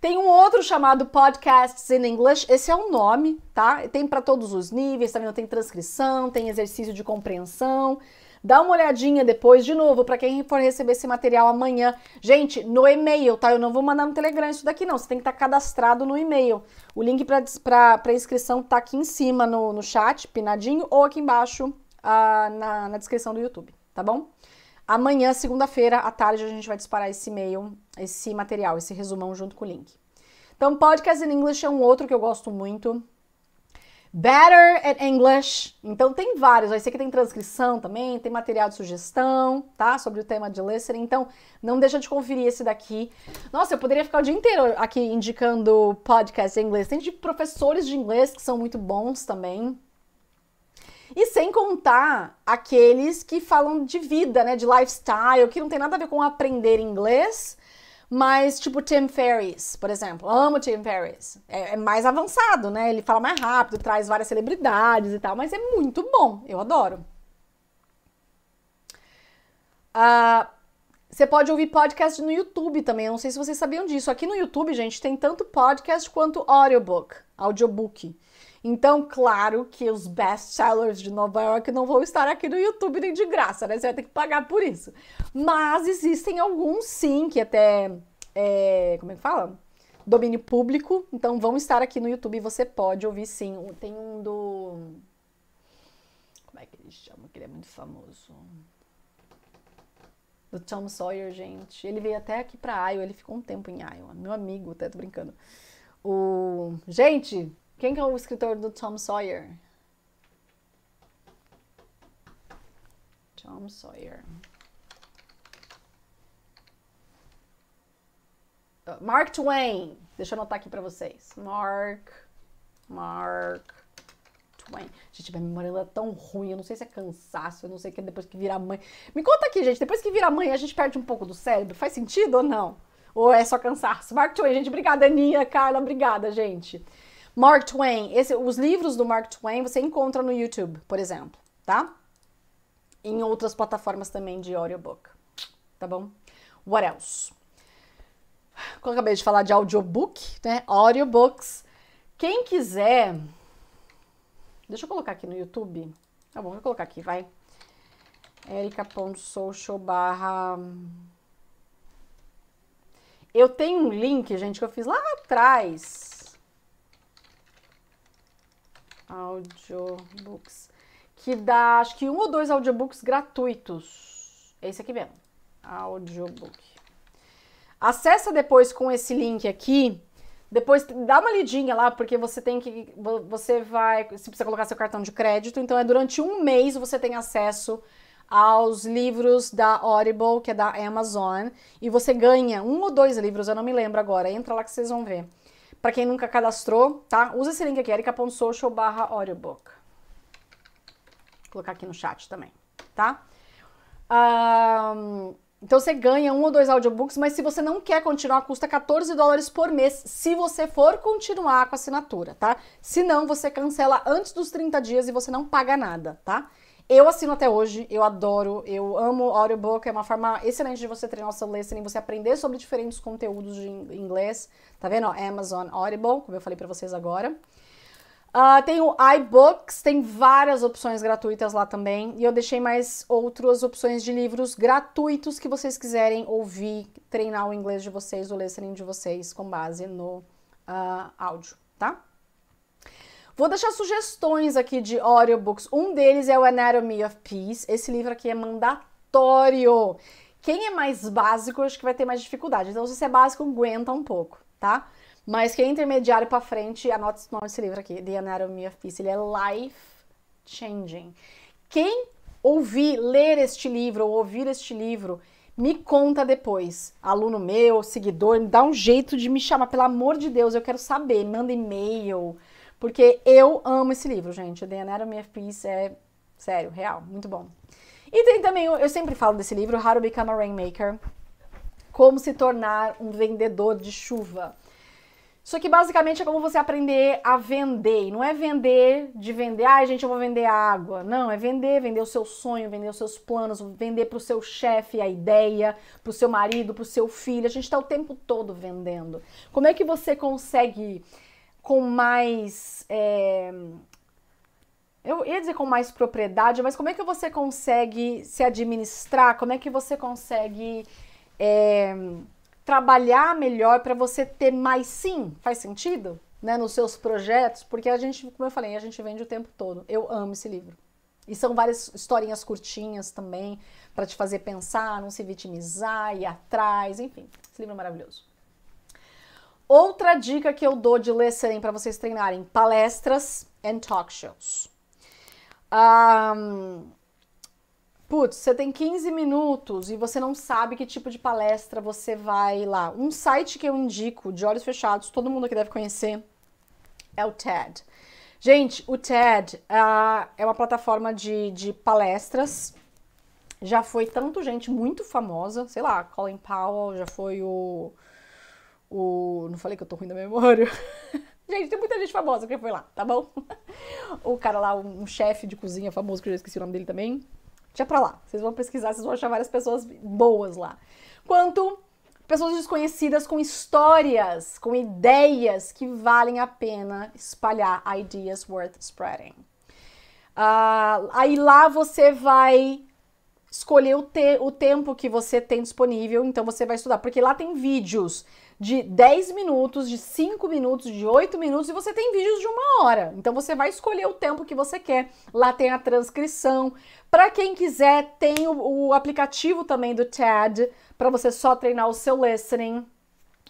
Speaker 1: Tem um outro chamado Podcasts in English, esse é o nome, tá? Tem para todos os níveis, também tem transcrição, tem exercício de compreensão. Dá uma olhadinha depois, de novo, para quem for receber esse material amanhã. Gente, no e-mail, tá? Eu não vou mandar no Telegram isso daqui, não. Você tem que estar tá cadastrado no e-mail. O link para inscrição tá aqui em cima no, no chat, pinadinho, ou aqui embaixo ah, na, na descrição do YouTube, tá bom? Amanhã, segunda-feira, à tarde, a gente vai disparar esse e-mail, esse material, esse resumão junto com o link. Então, Podcast in English é um outro que eu gosto muito. Better at English. Então tem vários. Vai ser que tem transcrição também, tem material de sugestão, tá? Sobre o tema de listening. Então não deixa de conferir esse daqui. Nossa, eu poderia ficar o dia inteiro aqui indicando podcast em inglês. Tem de professores de inglês que são muito bons também. E sem contar aqueles que falam de vida, né? De lifestyle, que não tem nada a ver com aprender inglês, mas, tipo, Tim Ferriss, por exemplo. Amo Tim Ferriss. É, é, mais avançado, né? Ele fala mais rápido, traz várias celebridades e tal, mas é muito bom. Eu adoro. Ah, você pode ouvir podcast no YouTube também. Eu não sei se vocês sabiam disso. Aqui no YouTube, gente, tem tanto podcast quanto audiobook, audiobook. Então, claro que os best sellers de Nova York não vão estar aqui no YouTube nem de graça, né? Você vai ter que pagar por isso. Mas existem alguns sim que até. É, como é que fala? Domínio público. Então vão estar aqui no YouTube. e Você pode ouvir sim. Tem um do. Como é que ele chama? Que ele é muito famoso. Do Tom Sawyer, gente. Ele veio até aqui pra Iowa. Ele ficou um tempo em Iowa. Meu amigo, até tô brincando. O... Gente, quem que é o escritor do Tom Sawyer? Tom Sawyer. Uh, Mark Twain. Deixa eu anotar aqui para vocês. Mark, Mark Twain. Gente, minha memória é tão ruim. Eu não sei se é cansaço, eu não sei que é depois que virar mãe. Me conta aqui, gente. Depois que virar mãe, a gente perde um pouco do cérebro. Faz sentido ou não? Ou é só cansaço? Mark Twain, gente. Obrigada, Aninha, Carla. Obrigada, gente. Mark Twain, esse, os livros do Mark Twain você encontra no YouTube, por exemplo, tá? Em outras plataformas também de audiobook, tá bom? What else? Como eu acabei de falar de audiobook, né? Audiobooks. Quem quiser, deixa eu colocar aqui no YouTube. Tá bom, vou colocar aqui, vai. Erica.social barra eu tenho um link, gente, que eu fiz lá atrás. Audiobooks. Que dá, acho que um ou dois audiobooks gratuitos. Esse aqui mesmo. Audiobook. Acessa depois com esse link aqui. Depois dá uma lidinha lá, porque você tem que. Você vai. Você precisa colocar seu cartão de crédito. Então é durante um mês você tem acesso aos livros da Audible, que é da Amazon. E você ganha um ou dois livros, eu não me lembro agora. Entra lá que vocês vão ver. Para quem nunca cadastrou, tá? Usa esse link aqui, erica.social barra audiobook. Vou colocar aqui no chat também, tá? Um, então você ganha um ou dois audiobooks, mas se você não quer continuar, custa 14 dólares por mês, se você for continuar com a assinatura, tá? Se não, você cancela antes dos 30 dias e você não paga nada, tá? Eu assino até hoje, eu adoro, eu amo audiobook, é uma forma excelente de você treinar o seu listening, você aprender sobre diferentes conteúdos de inglês. Tá vendo? Amazon Audible, como eu falei para vocês agora. Uh, ah, tem o iBooks, tem várias opções gratuitas lá também. E eu deixei mais outras opções de livros gratuitos que vocês quiserem ouvir, treinar o inglês de vocês, o listening de vocês com base no uh, áudio, tá? Vou deixar sugestões aqui de audiobooks. Um deles é o Anatomy of Peace. Esse livro aqui é mandatório. Quem é mais básico, acho que vai ter mais dificuldade. Então, se você é básico, aguenta um pouco, tá? Mas quem é intermediário para frente, anota esse nome desse livro aqui, The Anatomy of Peace. Ele é life changing. Quem ouvir, ler este livro ou ouvir este livro, me conta depois. Aluno meu, seguidor, me dá um jeito de me chamar, pelo amor de Deus, eu quero saber. Manda e-mail, porque eu amo esse livro, gente. The Anatomy of Peace é, sério, real, muito bom. E tem também, eu sempre falo desse livro, How to Become a Rainmaker. Como se tornar um vendedor de chuva. Isso aqui basicamente é como você aprender a vender. E não é vender de vender, ai ah, gente, eu vou vender água. Não, é vender, vender o seu sonho, vender os seus planos, vender para o seu chefe a ideia, para o seu marido, para o seu filho. A gente está o tempo todo vendendo. Como é que você consegue com mais. É, eu ia dizer com mais propriedade, mas como é que você consegue se administrar? Como é que você consegue é, trabalhar melhor para você ter mais sim? Faz sentido? Né, nos seus projetos, porque a gente, como eu falei, a gente vende o tempo todo. Eu amo esse livro. E são várias historinhas curtinhas também, para te fazer pensar, não se vitimizar, ir atrás, enfim. Esse livro é maravilhoso. Outra dica que eu dou de listening para vocês treinarem: palestras and talk shows. Um, putz, você tem 15 minutos e você não sabe que tipo de palestra você vai lá. Um site que eu indico, de olhos fechados, todo mundo aqui deve conhecer, é o TED. Gente, o TED uh, é uma plataforma de, de palestras. Já foi tanto gente muito famosa, sei lá, Colin Powell, já foi o o... Não falei que eu tô ruim da memória? gente, tem muita gente famosa que foi lá, tá bom? o cara lá, um chefe de cozinha famoso, que eu já esqueci o nome dele também. Tinha pra lá. Vocês vão pesquisar, vocês vão achar várias pessoas boas lá. Quanto pessoas desconhecidas com histórias, com ideias que valem a pena espalhar. Ideas worth spreading. Uh, aí lá você vai escolher o, te o tempo que você tem disponível, então você vai estudar, porque lá tem vídeos de 10 minutos, de 5 minutos, de 8 minutos e você tem vídeos de uma hora. Então você vai escolher o tempo que você quer. Lá tem a transcrição. Para quem quiser, tem o, o aplicativo também do TED para você só treinar o seu listening.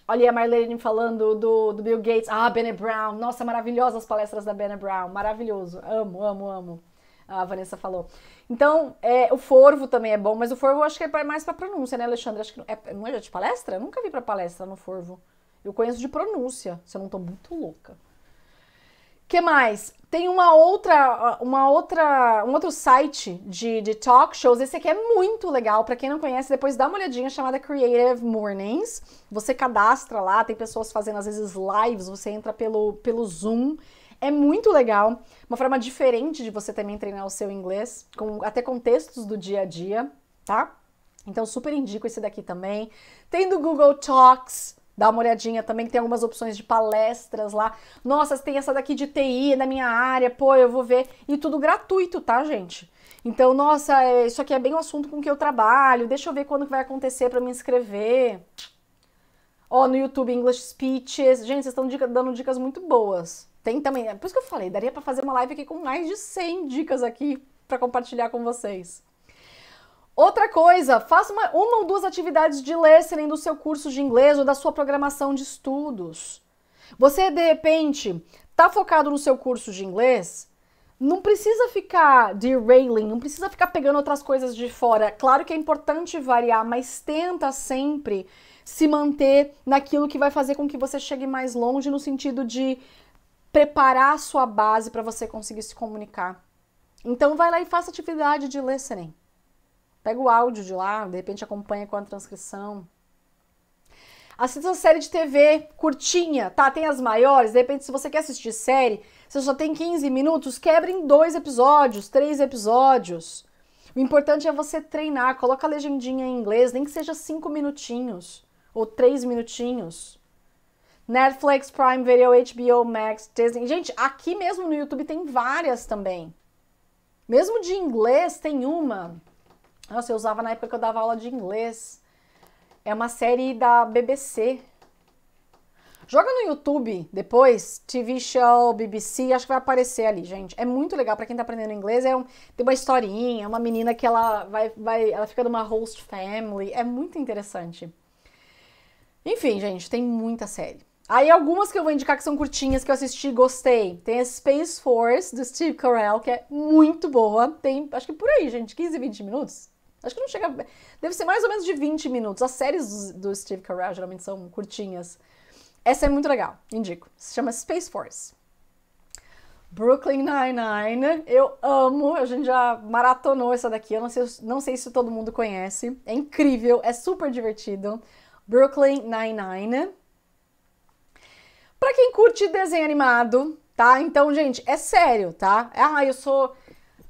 Speaker 1: Olha a Marlene falando do, do Bill Gates. Ah, Bene Brown. Nossa, maravilhosas palestras da Bene Brown. Maravilhoso. Amo, amo, amo a Vanessa falou. Então, é, o forvo também é bom, mas o forvo eu acho que é mais para pronúncia, né, Alexandre? Acho que não é, não é de palestra? Eu nunca vi para palestra no forvo. Eu conheço de pronúncia, se eu não tô muito louca. que mais? Tem uma outra, uma outra, um outro site de, de talk shows. Esse aqui é muito legal. Para quem não conhece, depois dá uma olhadinha, chamada Creative Mornings. Você cadastra lá, tem pessoas fazendo às vezes lives, você entra pelo, pelo Zoom é muito legal, uma forma diferente de você também treinar o seu inglês, com, até com textos do dia a dia, tá? Então super indico esse daqui também. Tem do Google Talks, dá uma olhadinha também, que tem algumas opções de palestras lá. Nossa, tem essa daqui de TI, na minha área, pô, eu vou ver. E tudo gratuito, tá, gente? Então, nossa, é, isso aqui é bem o um assunto com que eu trabalho, deixa eu ver quando que vai acontecer para me inscrever. Ó, oh, no YouTube, English Speeches. Gente, vocês estão dando dicas muito boas. Tem também, é por isso que eu falei, daria para fazer uma live aqui com mais de 100 dicas aqui para compartilhar com vocês. Outra coisa, faça uma, uma ou duas atividades de listening do seu curso de inglês ou da sua programação de estudos. Você, de repente, está focado no seu curso de inglês, não precisa ficar derailing, não precisa ficar pegando outras coisas de fora. Claro que é importante variar, mas tenta sempre se manter naquilo que vai fazer com que você chegue mais longe no sentido de preparar a sua base para você conseguir se comunicar. Então vai lá e faça atividade de listening. Pega o áudio de lá, de repente acompanha com a transcrição. Assista uma série de TV curtinha, tá? Tem as maiores, de repente se você quer assistir série, você só tem 15 minutos, quebra em dois episódios, três episódios. O importante é você treinar, coloca a legendinha em inglês, nem que seja cinco minutinhos ou três minutinhos. Netflix, Prime Video, HBO Max, Disney. Gente, aqui mesmo no YouTube tem várias também. Mesmo de inglês tem uma. Nossa, eu usava na época que eu dava aula de inglês. É uma série da BBC. Joga no YouTube depois, TV show, BBC, acho que vai aparecer ali, gente. É muito legal para quem tá aprendendo inglês, é um, tem uma historinha, uma menina que ela vai, vai, ela fica numa host family, é muito interessante. Enfim, gente, tem muita série. Aí algumas que eu vou indicar que são curtinhas, que eu assisti e gostei. Tem a Space Force, do Steve Carell, que é muito boa. Tem, acho que por aí, gente, 15, 20 minutos. Acho que não chega... Deve ser mais ou menos de 20 minutos. As séries do, do Steve Carell geralmente são curtinhas. Essa é muito legal, indico. Se chama Space Force. Brooklyn Nine-Nine, eu amo, a gente já maratonou essa daqui, eu não sei, não sei se todo mundo conhece, é incrível, é super divertido. Brooklyn Nine-Nine, para quem curte desenho animado, tá? Então, gente, é sério, tá? Ah, eu sou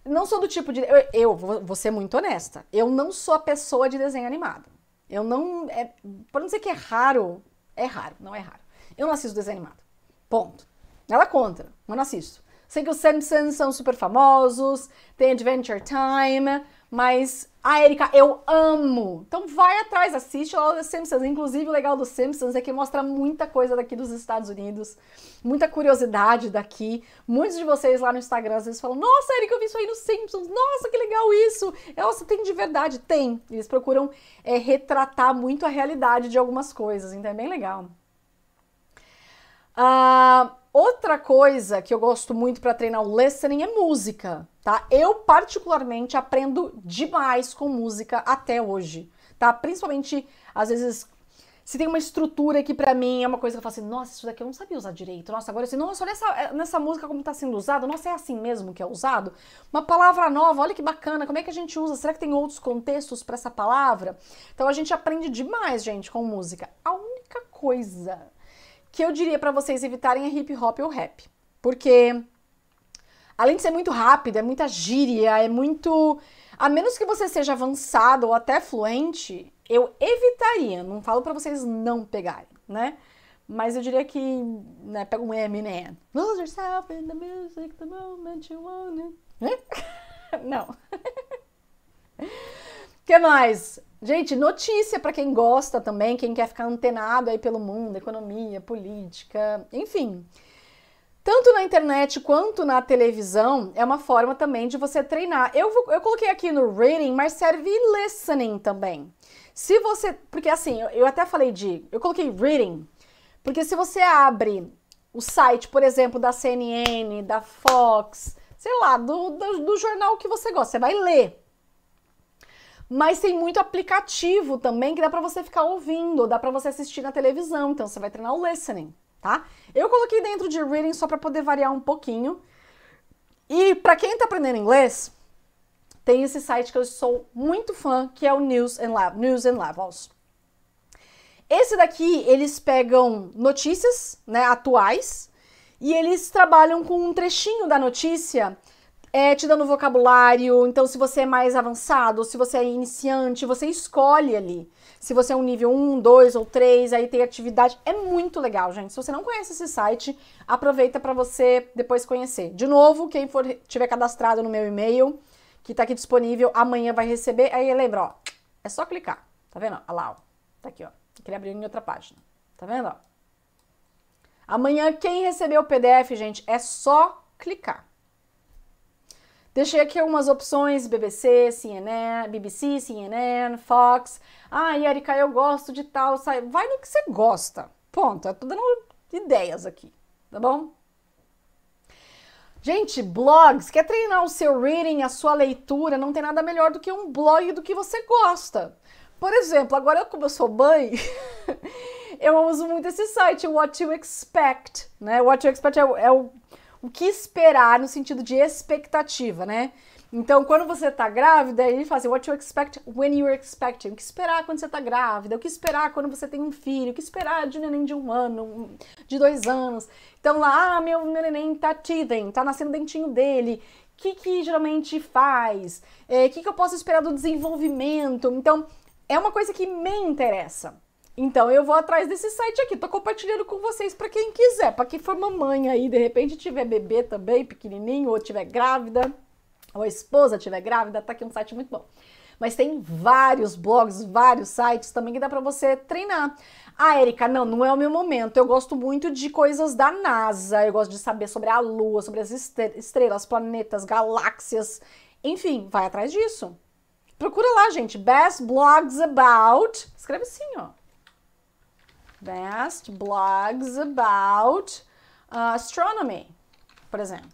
Speaker 1: não sou do tipo de. Eu, eu vou ser muito honesta. Eu não sou a pessoa de desenho animado. Eu não. É, pra não dizer que é raro, é raro, não é raro. Eu não assisto desenho animado. Ponto. Ela conta, mas não assisto. Sei que os Simpsons são super famosos, tem Adventure Time, mas a ah, Erika, eu amo! Então vai atrás, assiste lá *The Simpsons. Inclusive, o legal dos Simpsons é que mostra muita coisa daqui dos Estados Unidos, muita curiosidade daqui. Muitos de vocês lá no Instagram às vezes falam: Nossa, Erika, eu vi isso aí no Simpsons. Nossa, que legal isso! Nossa, tem de verdade? Tem. Eles procuram é, retratar muito a realidade de algumas coisas, então é bem legal. Ah. Uh... Outra coisa que eu gosto muito para treinar o listening é música, tá? Eu particularmente aprendo demais com música até hoje, tá? Principalmente às vezes se tem uma estrutura que para mim é uma coisa que eu falo assim, nossa, isso daqui eu não sabia usar direito. Nossa, agora assim, nossa, olha essa, eh, nessa música como está sendo usada. Nossa, é assim mesmo que é usado? Uma palavra nova, olha que bacana, como é que a gente usa? Será que tem outros contextos para essa palavra? Então a gente aprende demais, gente, com música. A única coisa que eu diria para vocês evitarem é hip hop ou rap, porque além de ser muito rápido, é muita gíria, é muito. A menos que você seja avançado ou até fluente, eu evitaria. Não falo para vocês não pegarem, né? Mas eu diria que, né, pega um Eminem. Lose yourself in the music the moment you want it. não. O que mais? Gente, notícia para quem gosta também, quem quer ficar antenado aí pelo mundo, economia, política, enfim. Tanto na internet quanto na televisão é uma forma também de você treinar. Eu, vou, eu coloquei aqui no reading, mas serve listening também. Se você. Porque assim, eu, eu até falei de. Eu coloquei reading, porque se você abre o site, por exemplo, da CNN, da Fox, sei lá, do, do, do jornal que você gosta, você vai ler. Mas tem muito aplicativo também que dá para você ficar ouvindo, ou dá para você assistir na televisão, então você vai treinar o listening, tá? Eu coloquei dentro de reading só para poder variar um pouquinho. E para quem está aprendendo inglês, tem esse site que eu sou muito fã, que é o News and, News and Levels. Esse daqui, eles pegam notícias, né, atuais, e eles trabalham com um trechinho da notícia é, te dando vocabulário. Então, se você é mais avançado, se você é iniciante, você escolhe ali. Se você é um nível 1, 2 ou 3, aí tem atividade. É muito legal, gente. Se você não conhece esse site, aproveita para você depois conhecer. De novo, quem for tiver cadastrado no meu e-mail, que tá aqui disponível, amanhã vai receber. Aí lembra, ó, é só clicar. Tá vendo? Olha lá, ó. Tá aqui, ó. queria abrir em outra página. Tá vendo, ó? Amanhã, quem receber o PDF, gente, é só clicar. Deixei aqui algumas opções, BBC, CNN, BBC, CNN, Fox. Ah, Erika, eu gosto de tal, sai. vai no que você gosta. Ponto, eu tô dando ideias aqui, tá bom? Gente, blogs, quer treinar o seu reading, a sua leitura, não tem nada melhor do que um blog do que você gosta. Por exemplo, agora eu, como eu sou mãe, eu uso muito esse site, What You Expect, né? What You Expect é, é o o que esperar no sentido de expectativa, né? Então, quando você tá grávida, ele fala assim, what you expect when you're expecting. O que esperar quando você tá grávida? O que esperar quando você tem um filho? O que esperar de um neném de um ano, de dois anos? Então lá, ah, meu neném tá teething, tá nascendo dentinho dele. O que que geralmente faz? O é, que que eu posso esperar do desenvolvimento? Então, é uma coisa que me interessa. Então eu vou atrás desse site aqui, tô compartilhando com vocês para quem quiser, para quem for mamãe aí, de repente tiver bebê também, pequenininho, ou tiver grávida, ou a esposa tiver grávida, tá aqui um site muito bom. Mas tem vários blogs, vários sites também que dá para você treinar. Ah, Erika, não, não é o meu momento. Eu gosto muito de coisas da NASA, eu gosto de saber sobre a Lua, sobre as estrelas, planetas, galáxias, enfim, vai atrás disso. Procura lá, gente, Best Blogs About. Escreve assim, ó best blogs about uh, astronomy, por exemplo,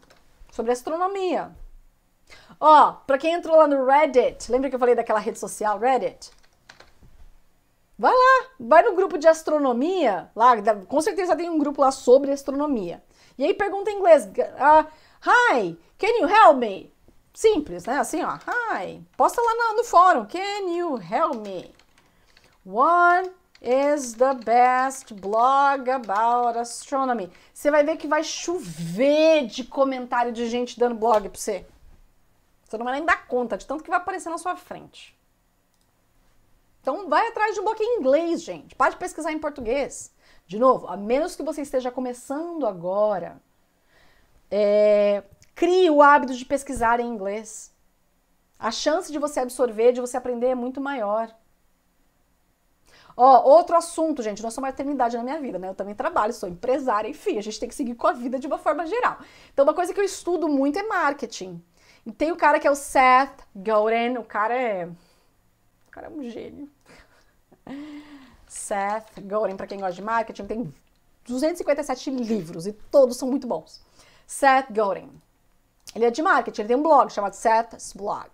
Speaker 1: sobre astronomia. Ó, oh, para quem entrou lá no Reddit, lembra que eu falei daquela rede social Reddit? Vai lá, vai no grupo de astronomia, lá, com certeza tem um grupo lá sobre astronomia. E aí pergunta em inglês, uh, hi, can you help me? Simples, né? Assim, ó, hi. Posta lá no, no fórum, can you help me? One is the best blog about astronomy. Você vai ver que vai chover de comentário de gente dando blog para você. Você não vai nem dar conta de tanto que vai aparecer na sua frente. Então vai atrás de um blog em inglês, gente. Pode pesquisar em português. De novo, a menos que você esteja começando agora, é, crie o hábito de pesquisar em inglês. A chance de você absorver, de você aprender é muito maior. Ó, outro assunto, gente, não é só maternidade na minha vida, né? Eu também trabalho, sou empresária, enfim, a gente tem que seguir com a vida de uma forma geral. Então, uma coisa que eu estudo muito é marketing. E tem o cara que é o Seth Godin, o cara é. O cara é um gênio. Seth Godin, para quem gosta de marketing, tem 257 livros e todos são muito bons. Seth Godin. Ele é de marketing, ele tem um blog chamado Seth's Blog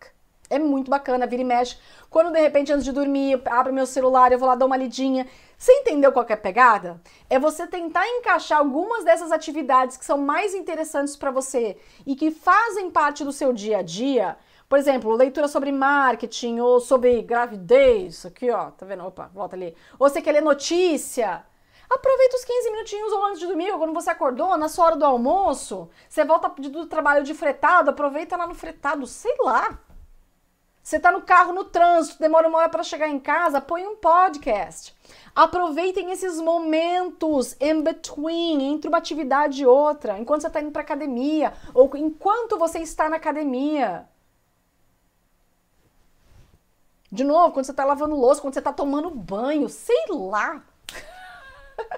Speaker 1: é muito bacana, vira e mexe. Quando de repente, antes de dormir, abro meu celular, eu vou lá dar uma lidinha. Você entendeu qual é a pegada? É você tentar encaixar algumas dessas atividades que são mais interessantes para você e que fazem parte do seu dia a dia. Por exemplo, leitura sobre marketing ou sobre gravidez, aqui ó, tá vendo? Opa, volta ali. Ou você quer ler notícia, Aproveita os 15 minutinhos ou antes de dormir, quando você acordou, na sua hora do almoço. Você volta do trabalho de fretado, aproveita lá no fretado, sei lá. Você está no carro, no trânsito, demora uma hora para chegar em casa, põe um podcast. Aproveitem esses momentos in between, entre uma atividade e outra, enquanto você está indo para academia ou enquanto você está na academia. De novo, quando você está lavando louça, quando você está tomando banho, sei lá.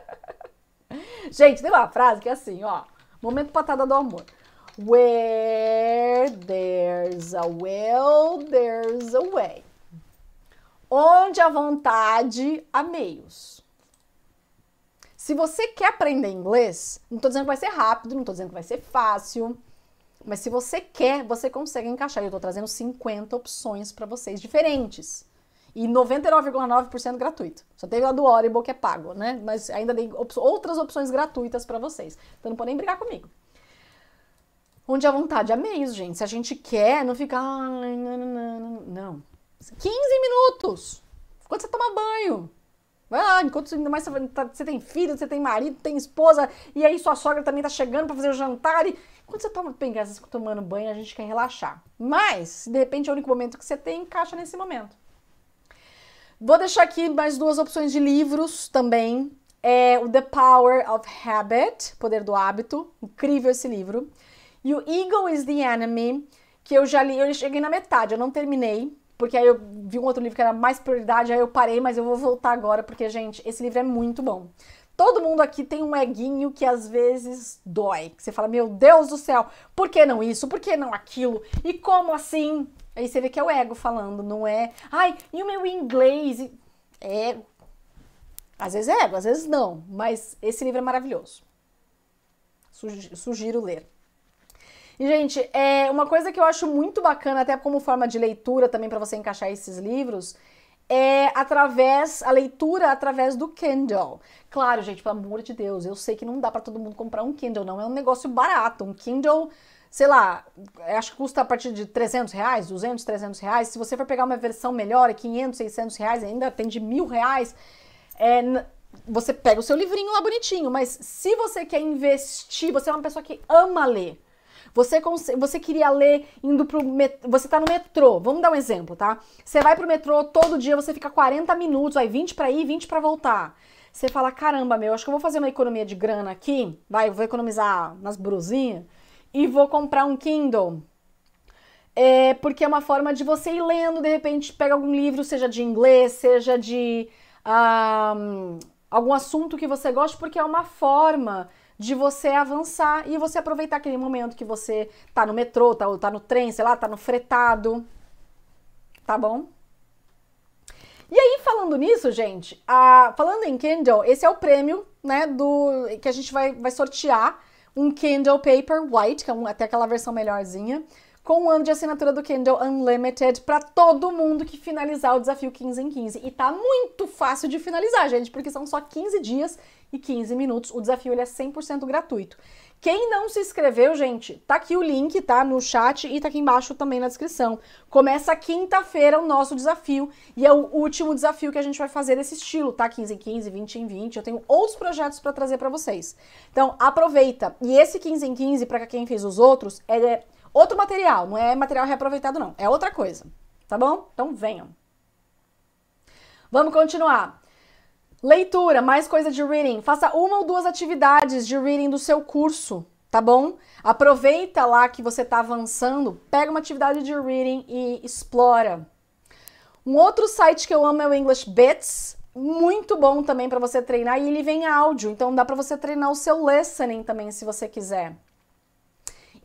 Speaker 1: Gente, tem uma frase que é assim, ó. Momento patada do amor. Where there's a will, there's a way. Onde a vontade, há meios. Se você quer aprender inglês, não estou dizendo que vai ser rápido, não estou dizendo que vai ser fácil, mas se você quer, você consegue encaixar. Eu estou trazendo 50 opções para vocês diferentes. E 99,9% gratuito. Só teve lá do Audible que é pago, né? Mas ainda tem op outras opções gratuitas para vocês. Então não podem brigar comigo onde a vontade é meio gente. Se a gente quer, não fica. Não. 15 minutos! Quando você toma banho. Vai lá, enquanto ainda mais tá, você tem filho, você tem marido, tem esposa, e aí sua sogra também tá chegando para fazer o jantar. E quando você toma bem, tomando banho, a gente quer relaxar. Mas, se de repente é o único momento que você tem, encaixa nesse momento. Vou deixar aqui mais duas opções de livros também. É o The Power of Habit, Poder do Hábito. Incrível esse livro. E o Eagle is the Enemy, que eu já li, eu cheguei na metade, eu não terminei, porque aí eu vi um outro livro que era mais prioridade, aí eu parei, mas eu vou voltar agora, porque, gente, esse livro é muito bom. Todo mundo aqui tem um eguinho que às vezes dói. Que você fala, meu Deus do céu, por que não isso? Por que não aquilo? E como assim? Aí você vê que é o ego falando, não é? Ai, e o meu inglês? É ego. Às vezes é ego, às vezes não. Mas esse livro é maravilhoso. Sugiro ler. E, gente, é uma coisa que eu acho muito bacana, até como forma de leitura também para você encaixar esses livros, é através a leitura através do Kindle. Claro, gente, pelo amor de Deus, eu sei que não dá para todo mundo comprar um Kindle, não é um negócio barato. Um Kindle, sei lá, acho que custa a partir de 300 reais, 200, 300 reais. Se você for pegar uma versão melhor, é 500, 600 reais, ainda tem de mil reais. É, você pega o seu livrinho lá bonitinho, mas se você quer investir, você é uma pessoa que ama ler você, você queria ler indo pro metrô, você tá no metrô, vamos dar um exemplo, tá? Você vai pro metrô todo dia, você fica 40 minutos, aí 20 para ir, 20 para voltar. Você fala, caramba, meu, acho que eu vou fazer uma economia de grana aqui, vai, vou economizar nas brusinhas e vou comprar um Kindle. É, porque é uma forma de você ir lendo, de repente pega algum livro, seja de inglês, seja de um, ah, algum assunto que você goste, porque é uma forma de você avançar e você aproveitar aquele momento que você tá no metrô, tá, ou tá no trem, sei lá, tá no fretado. Tá bom? E aí, falando nisso, gente, a, falando em Kindle, esse é o prêmio, né, do que a gente vai, vai sortear um Kindle Paper White, que é um, até aquela versão melhorzinha, com um ano de assinatura do Kindle Unlimited para todo mundo que finalizar o desafio 15 em 15. E tá muito fácil de finalizar, gente, porque são só 15 dias e 15 minutos. O desafio ele é 100% gratuito. Quem não se inscreveu, gente, tá aqui o link, tá? No chat e tá aqui embaixo também na descrição. Começa quinta-feira o nosso desafio e é o último desafio que a gente vai fazer desse estilo, tá? 15 em 15, 20 em 20. Eu tenho outros projetos para trazer para vocês. Então, aproveita. E esse 15 em 15, para quem fez os outros, é Outro material, não é material reaproveitado não, é outra coisa, tá bom? Então venham. Vamos continuar. Leitura, mais coisa de reading. Faça uma ou duas atividades de reading do seu curso, tá bom? Aproveita lá que você está avançando, pega uma atividade de reading e explora. Um outro site que eu amo é o English Bits, muito bom também para você treinar e ele vem áudio, então dá para você treinar o seu listening também se você quiser.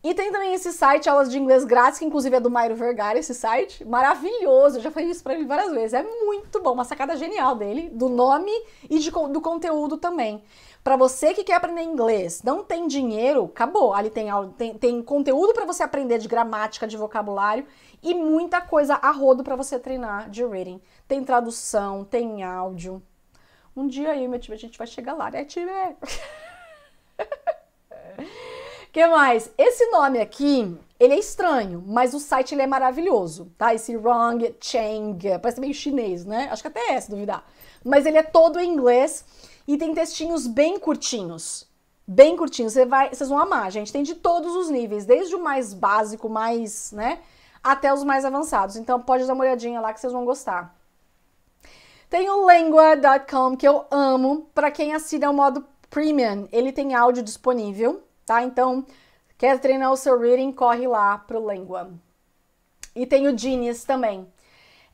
Speaker 1: E tem também esse site, aulas de inglês grátis, que inclusive é do Mairo Vergara, esse site. Maravilhoso, eu já falei isso pra ele várias vezes. É muito bom, uma sacada genial dele, do nome e de, do conteúdo também. Para você que quer aprender inglês, não tem dinheiro, acabou. Ali tem, tem, tem conteúdo para você aprender de gramática, de vocabulário e muita coisa a rodo para você treinar de reading. Tem tradução, tem áudio. Um dia aí, meu time, a gente vai chegar lá, né, time? que mais? Esse nome aqui, ele é estranho, mas o site ele é maravilhoso, tá? Esse Rong Cheng parece meio chinês, né? Acho que até é, se duvidar. Mas ele é todo em inglês e tem textinhos bem curtinhos. Bem curtinhos, você vai, vocês vão amar, gente. Tem de todos os níveis, desde o mais básico, mais, né, até os mais avançados. Então pode dar uma olhadinha lá que vocês vão gostar. Tem o lengua.com que eu amo, para quem assina é o modo premium, ele tem áudio disponível tá? Então, quer treinar o seu reading, corre lá pro Lengua. E tem o Genius também.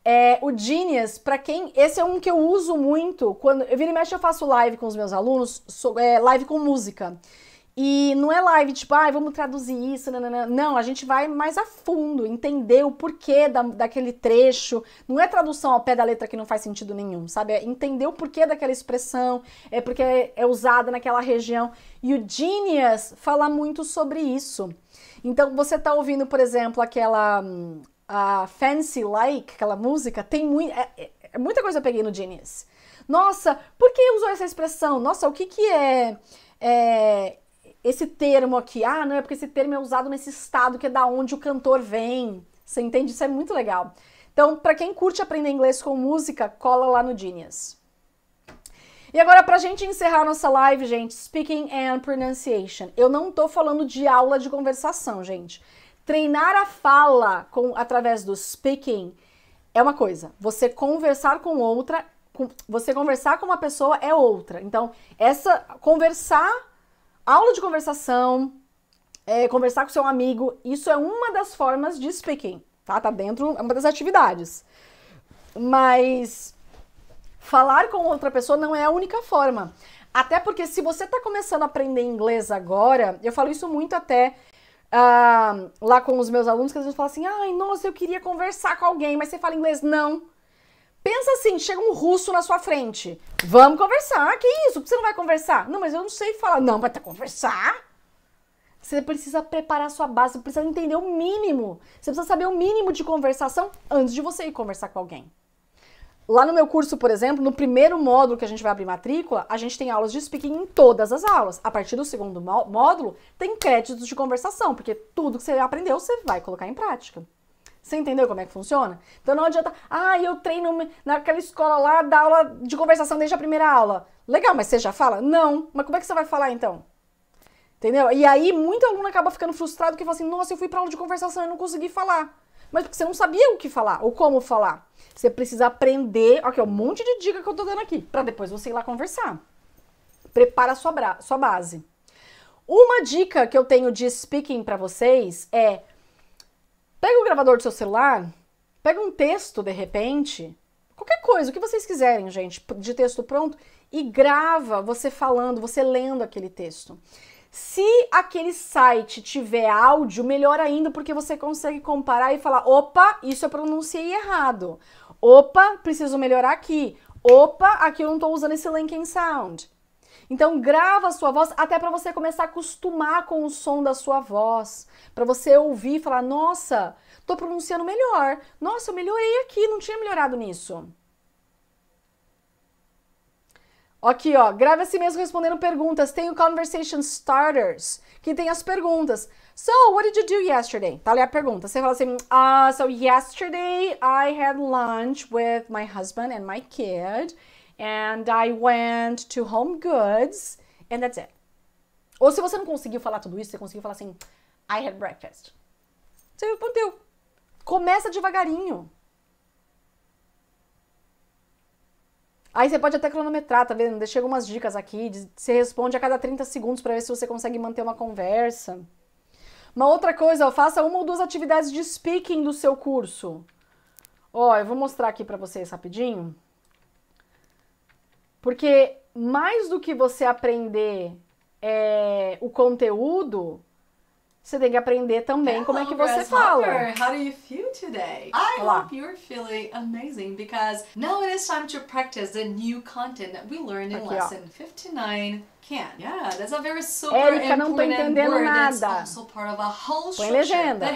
Speaker 1: É, o Genius, para quem. Esse é um que eu uso muito. Quando eu viro e mexe, eu faço live com os meus alunos, é, live com música. E não é live tipo, ah, vamos traduzir isso, nanana. não, a gente vai mais a fundo, entender o porquê da, daquele trecho. Não é tradução ao pé da letra que não faz sentido nenhum, sabe? É entender o porquê daquela expressão, é porque é, é usada naquela região. E o Genius fala muito sobre isso. Então, você tá ouvindo, por exemplo, aquela hum, a Fancy Like, aquela música, tem muito, é, é, é, muita coisa eu peguei no Genius. Nossa, por que usou essa expressão? Nossa, o que que é, é esse termo aqui, ah, não, é porque esse termo é usado nesse estado que é da onde o cantor vem. Você entende? Isso é muito legal. Então, para quem curte aprender inglês com música, cola lá no Genius. E agora, pra gente encerrar nossa live, gente, Speaking and Pronunciation. Eu não tô falando de aula de conversação, gente. Treinar a fala com, através do speaking é uma coisa. Você conversar com outra, com, você conversar com uma pessoa é outra. Então, essa conversar Aula de conversação, é, conversar com seu amigo, isso é uma das formas de speaking, tá? Tá dentro, é uma das atividades. Mas falar com outra pessoa não é a única forma. Até porque se você está começando a aprender inglês agora, eu falo isso muito até uh, lá com os meus alunos, que às vezes falam assim, ai, nossa, eu queria conversar com alguém, mas você fala inglês, não. Pensa assim, chega um russo na sua frente. Vamos conversar. Que isso? Por que você não vai conversar? Não, mas eu não sei falar. Não, vai conversar? Você precisa preparar sua base, você precisa entender o mínimo. Você precisa saber o mínimo de conversação antes de você ir conversar com alguém. Lá no meu curso, por exemplo, no primeiro módulo que a gente vai abrir matrícula, a gente tem aulas de speaking em todas as aulas. A partir do segundo módulo, tem créditos de conversação, porque tudo que você aprendeu, você vai colocar em prática. Você entendeu como é que funciona? Então não adianta, ah, eu treino naquela escola lá da aula de conversação desde a primeira aula. Legal, mas você já fala? Não. Mas como é que você vai falar então? Entendeu? E aí muito aluno acaba ficando frustrado que fala assim, nossa, eu fui para aula de conversação e não consegui falar. Mas porque você não sabia o que falar ou como falar. Você precisa aprender, aqui, okay, um monte de dica que eu tô dando aqui, para depois você ir lá conversar. Prepara a sua, sua base. Uma dica que eu tenho de speaking para vocês é Pega o gravador do seu celular, pega um texto de repente, qualquer coisa, o que vocês quiserem, gente, de texto pronto, e grava você falando, você lendo aquele texto. Se aquele site tiver áudio, melhor ainda, porque você consegue comparar e falar: opa, isso eu pronunciei errado. Opa, preciso melhorar aqui. Opa, aqui eu não estou usando esse linking sound. Então grava a sua voz até para você começar a acostumar com o som da sua voz, para você ouvir e falar: "Nossa, tô pronunciando melhor. Nossa, eu melhorei aqui, não tinha melhorado nisso". Aqui, ó, grava a mesmo respondendo perguntas. Tem o Conversation Starters, que tem as perguntas. So, what did you do yesterday? Tá ali a pergunta. Você fala assim, ah, uh, so yesterday I had lunch with my husband and my kid and I went to Home Goods, and that's it. Ou se você não conseguiu falar tudo isso, você conseguiu falar assim, I had breakfast. Você respondeu. Começa devagarinho. Aí você pode até cronometrar, tá vendo? Deixa algumas dicas aqui, você responde a cada 30 segundos para ver se você consegue manter uma conversa. Uma outra coisa, ó, faça uma ou duas atividades de speaking do seu curso. Ó, eu vou mostrar aqui para vocês rapidinho. Porque mais do que você aprender é, o conteúdo, você tem que aprender também Hello, como é que você fala. How do you feel today? I Olá. hope you're feeling amazing because now it is time to practice the new content that we learned in Aqui, lesson ó. 59 can. Yeah, that's a very super Érica, não tô entendendo nada. Põe legenda.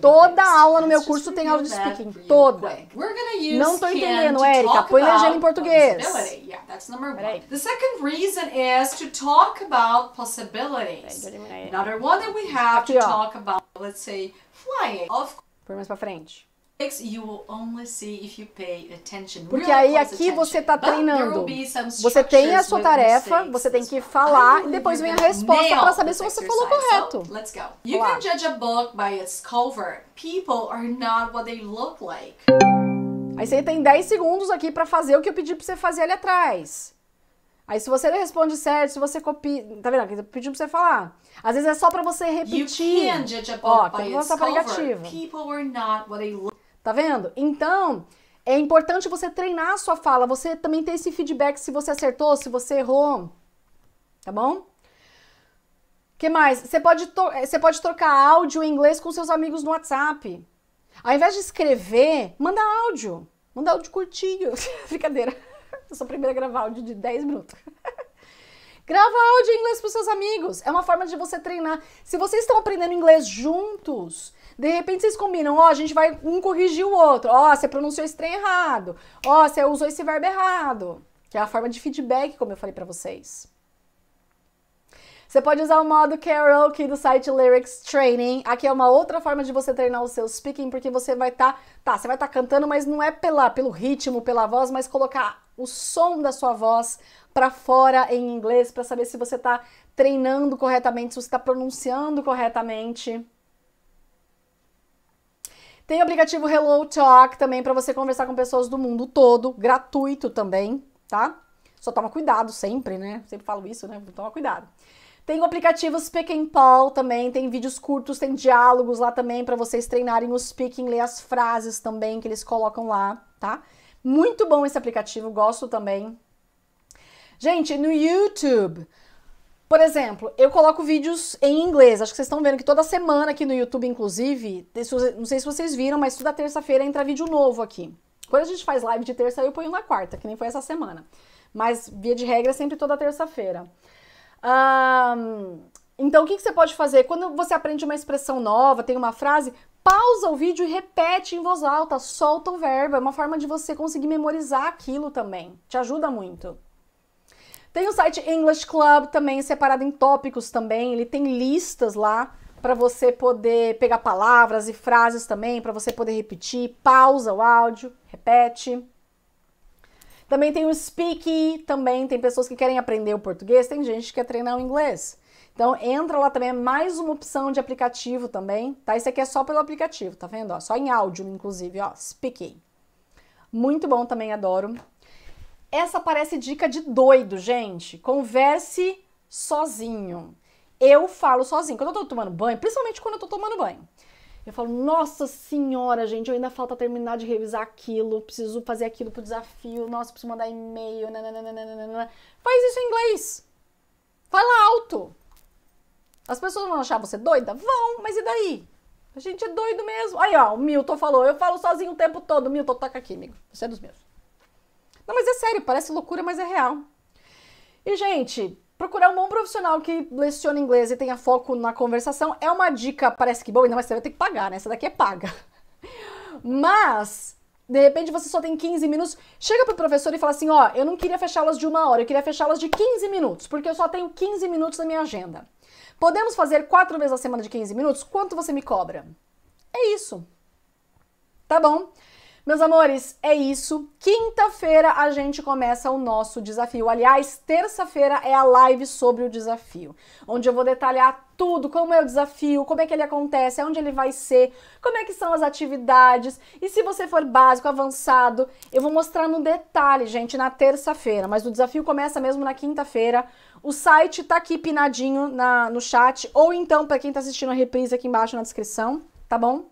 Speaker 1: Toda aula no meu curso tem aula de speaking. Toda. Não tô entendendo, Érica. Põe legenda em português. Yeah, that's number one. Peraí. The second reason is to talk about possibilities. Peraí, Another one that we have Aqui, to ó. talk about, let's say, flying. Of Põe mais pra frente. Porque aí aqui você está treinando. Você tem a sua tarefa, você tem que falar e depois vem a resposta para saber se você falou correto. Let's go. You can judge a book by its cover. People are not what they look like. Aí você tem 10 segundos aqui para fazer o que eu pedi para você fazer ali atrás. Aí se você responde certo, se você copia, tá vendo? Eu pedi pra você falar. Às vezes é só para você repetir. Ó, tem its cover. Negativa. People not what they look Tá vendo? Então, é importante você treinar a sua fala, você também ter esse feedback se você acertou, se você errou. Tá bom? que mais? Você pode, eh, você pode trocar áudio em inglês com seus amigos no WhatsApp. Ao invés de escrever, manda áudio. Manda áudio curtinho. Brincadeira. Eu sou a primeira a gravar áudio de 10 minutos. Grava áudio em inglês para seus amigos. É uma forma de você treinar. Se vocês estão aprendendo inglês juntos, de repente vocês combinam, ó, a gente vai um corrigir o outro. Ó, você pronunciou esse trem errado. Ó, você usou esse verbo errado. Que é a forma de feedback, como eu falei para vocês. Você pode usar o modo karaoke do site Lyrics Training. Aqui é uma outra forma de você treinar o seu speaking, porque você vai estar, tá, tá, você vai estar tá cantando, mas não é pela, pelo ritmo, pela voz, mas colocar o som da sua voz para fora em inglês para saber se você está treinando corretamente, se você está pronunciando corretamente. Tem o aplicativo Hello Talk também para você conversar com pessoas do mundo todo, gratuito também, tá? Só toma cuidado sempre, né? Sempre falo isso, né? Toma cuidado. Tem o aplicativo in Paul também, tem vídeos curtos, tem diálogos lá também para vocês treinarem o speaking, ler as frases também que eles colocam lá, tá? Muito bom esse aplicativo, gosto também. Gente, no YouTube, por exemplo, eu coloco vídeos em inglês. Acho que vocês estão vendo que toda semana aqui no YouTube, inclusive, não sei se vocês viram, mas toda terça-feira entra vídeo novo aqui. Quando a gente faz live de terça, eu ponho na quarta, que nem foi essa semana. Mas, via de regra, é sempre toda terça-feira. Um, então, o que, que você pode fazer? Quando você aprende uma expressão nova, tem uma frase, pausa o vídeo e repete em voz alta, solta o verbo. É uma forma de você conseguir memorizar aquilo também. Te ajuda muito. Tem o site English Club também, separado em tópicos também. Ele tem listas lá para você poder pegar palavras e frases também, para você poder repetir, pausa o áudio, repete. Também tem o Speaky, também tem pessoas que querem aprender o português, tem gente que quer treinar o inglês. Então entra lá também, é mais uma opção de aplicativo também, tá? Isso aqui é só pelo aplicativo, tá vendo? Ó, só em áudio, inclusive, ó, Speaky. Muito bom também, adoro. Essa parece dica de doido, gente. Converse sozinho. Eu falo sozinho. Quando eu tô tomando banho, principalmente quando eu tô tomando banho. Eu falo, nossa senhora, gente, eu ainda falta terminar de revisar aquilo, preciso fazer aquilo pro desafio, nossa, preciso mandar e-mail, nananana. Faz isso em inglês. Fala alto. As pessoas vão achar você doida? Vão, mas e daí? A gente é doido mesmo. Aí, ó, o Milton falou, eu falo sozinho o tempo todo. Milton, toca aqui, amigo. Você é dos meus. Não, mas é sério, parece loucura, mas é real. E, gente, procurar um bom profissional que lecione inglês e tenha foco na conversação é uma dica, parece que boa, ainda mais você vai ter que pagar, né? Essa daqui é paga. Mas, de repente você só tem 15 minutos, chega pro professor e fala assim: ó, eu não queria fechá-las de uma hora, eu queria fechá-las de 15 minutos, porque eu só tenho 15 minutos na minha agenda. Podemos fazer quatro vezes a semana de 15 minutos? Quanto você me cobra? É isso. Tá bom? Meus amores, é isso. Quinta-feira a gente começa o nosso desafio. Aliás, terça-feira é a live sobre o desafio, onde eu vou detalhar tudo, como é o desafio, como é que ele acontece, onde ele vai ser, como é que são as atividades. E se você for básico, avançado, eu vou mostrar no detalhe, gente, na terça-feira, mas o desafio começa mesmo na quinta-feira. O site tá aqui pinadinho na, no chat, ou então para quem tá assistindo a reprise aqui embaixo na descrição, tá bom?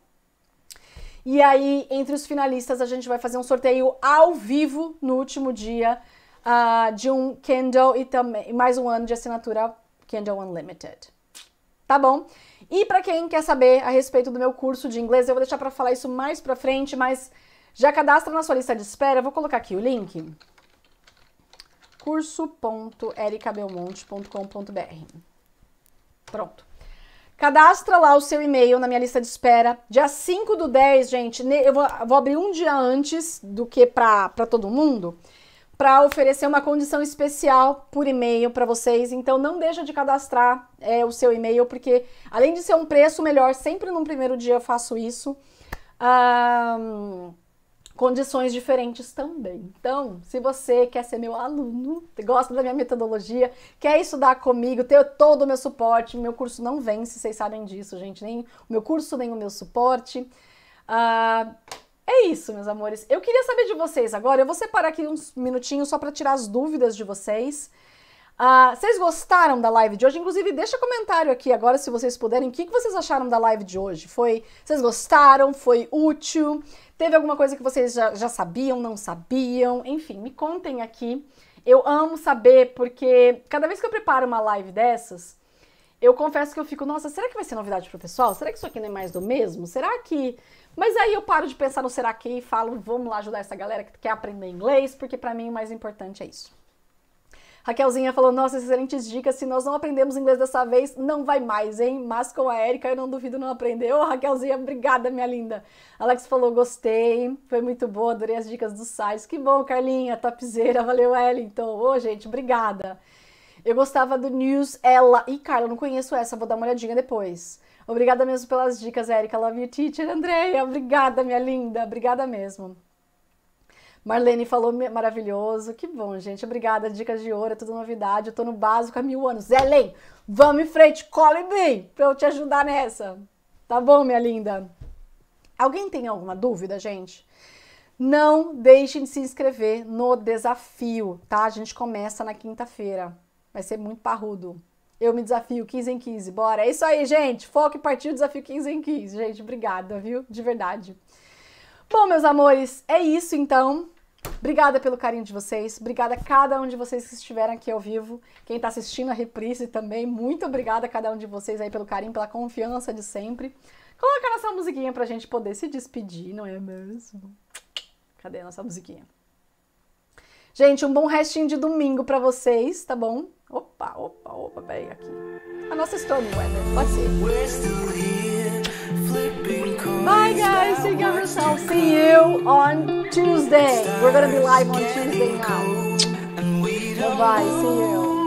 Speaker 1: E aí, entre os finalistas, a gente vai fazer um sorteio ao vivo no último dia uh, de um Kindle e também mais um ano de assinatura Kindle Unlimited. Tá bom? E para quem quer saber a respeito do meu curso de inglês, eu vou deixar para falar isso mais para frente, mas já cadastra na sua lista de espera, eu vou colocar aqui o link curso.ericabelmonte.com.br. Pronto. Cadastra lá o seu e-mail na minha lista de espera. Dia 5 do 10, gente, eu vou, abrir um dia antes do que para todo mundo, para oferecer uma condição especial por e-mail para vocês. Então, não deixa de cadastrar é, o seu e-mail, porque além de ser um preço melhor, sempre no primeiro dia eu faço isso. Um, condições diferentes também. Então, se você quer ser meu aluno, gosta da minha metodologia, quer estudar comigo, ter todo o meu suporte, meu curso não vence, vocês sabem disso, gente, nem o meu curso, nem o meu suporte. Ah, é isso, meus amores. Eu queria saber de vocês agora, eu vou separar aqui uns minutinhos só para tirar as dúvidas de vocês. Ah, vocês gostaram da live de hoje? Inclusive, deixa comentário aqui agora, se vocês puderem, o que, que vocês acharam da live de hoje? Foi, vocês gostaram? Foi útil? Teve alguma coisa que vocês já, já sabiam, não sabiam? Enfim, me contem aqui. Eu amo saber, porque cada vez que eu preparo uma live dessas, eu confesso que eu fico, nossa, será que vai ser novidade pro pessoal? Será que isso aqui não é mais do mesmo? Será que... Mas aí eu paro de pensar no será que e falo, vamos lá ajudar essa galera que quer aprender inglês, porque para mim o mais importante é isso. Raquelzinha falou: nossa, excelentes dicas. Se nós não aprendemos inglês dessa vez, não vai mais, hein? Mas com a Erika, eu não duvido não aprender. Ô, oh, Raquelzinha, obrigada, minha linda. Alex falou: gostei, foi muito boa, adorei as dicas dos sites. Que bom, Carlinha, topzera Valeu, Wellington. Ô, oh, gente, obrigada. Eu gostava do News Ela. Ih, Carla, não conheço essa, vou dar uma olhadinha depois. Obrigada mesmo pelas dicas, Erika. Love you, teacher. Andréia, obrigada, minha linda. Obrigada mesmo. Marlene falou maravilhoso. Que bom, gente. Obrigada. Dicas de ouro, é tudo novidade. Eu tô no básico há mil anos. Zelen, vamos em frente, cole bem pra eu te ajudar nessa. Tá bom, minha linda? Alguém tem alguma dúvida, gente? Não deixem de se inscrever no desafio, tá? A gente começa na quinta-feira. Vai ser muito parrudo. Eu me desafio 15 em 15. Bora. É isso aí, gente. Foco e partiu desafio 15 em 15. Gente, obrigada, viu? De verdade. Bom, meus amores, é isso então. Obrigada pelo carinho de vocês, obrigada a cada um de vocês que estiveram aqui ao vivo, quem está assistindo a reprise também, muito obrigada a cada um de vocês aí pelo carinho, pela confiança de sempre. Coloca nossa musiquinha para a gente poder se despedir, não é mesmo? Cadê a nossa musiquinha? Gente, um bom restinho de domingo para vocês, tá bom? Opa, opa, opa, peraí, aqui. A nossa Stormy Weather, né? pode ser. Bye, guys. Take care of yourself. See you on Tuesday. We're going to be live on Tuesday now. Bye. See you.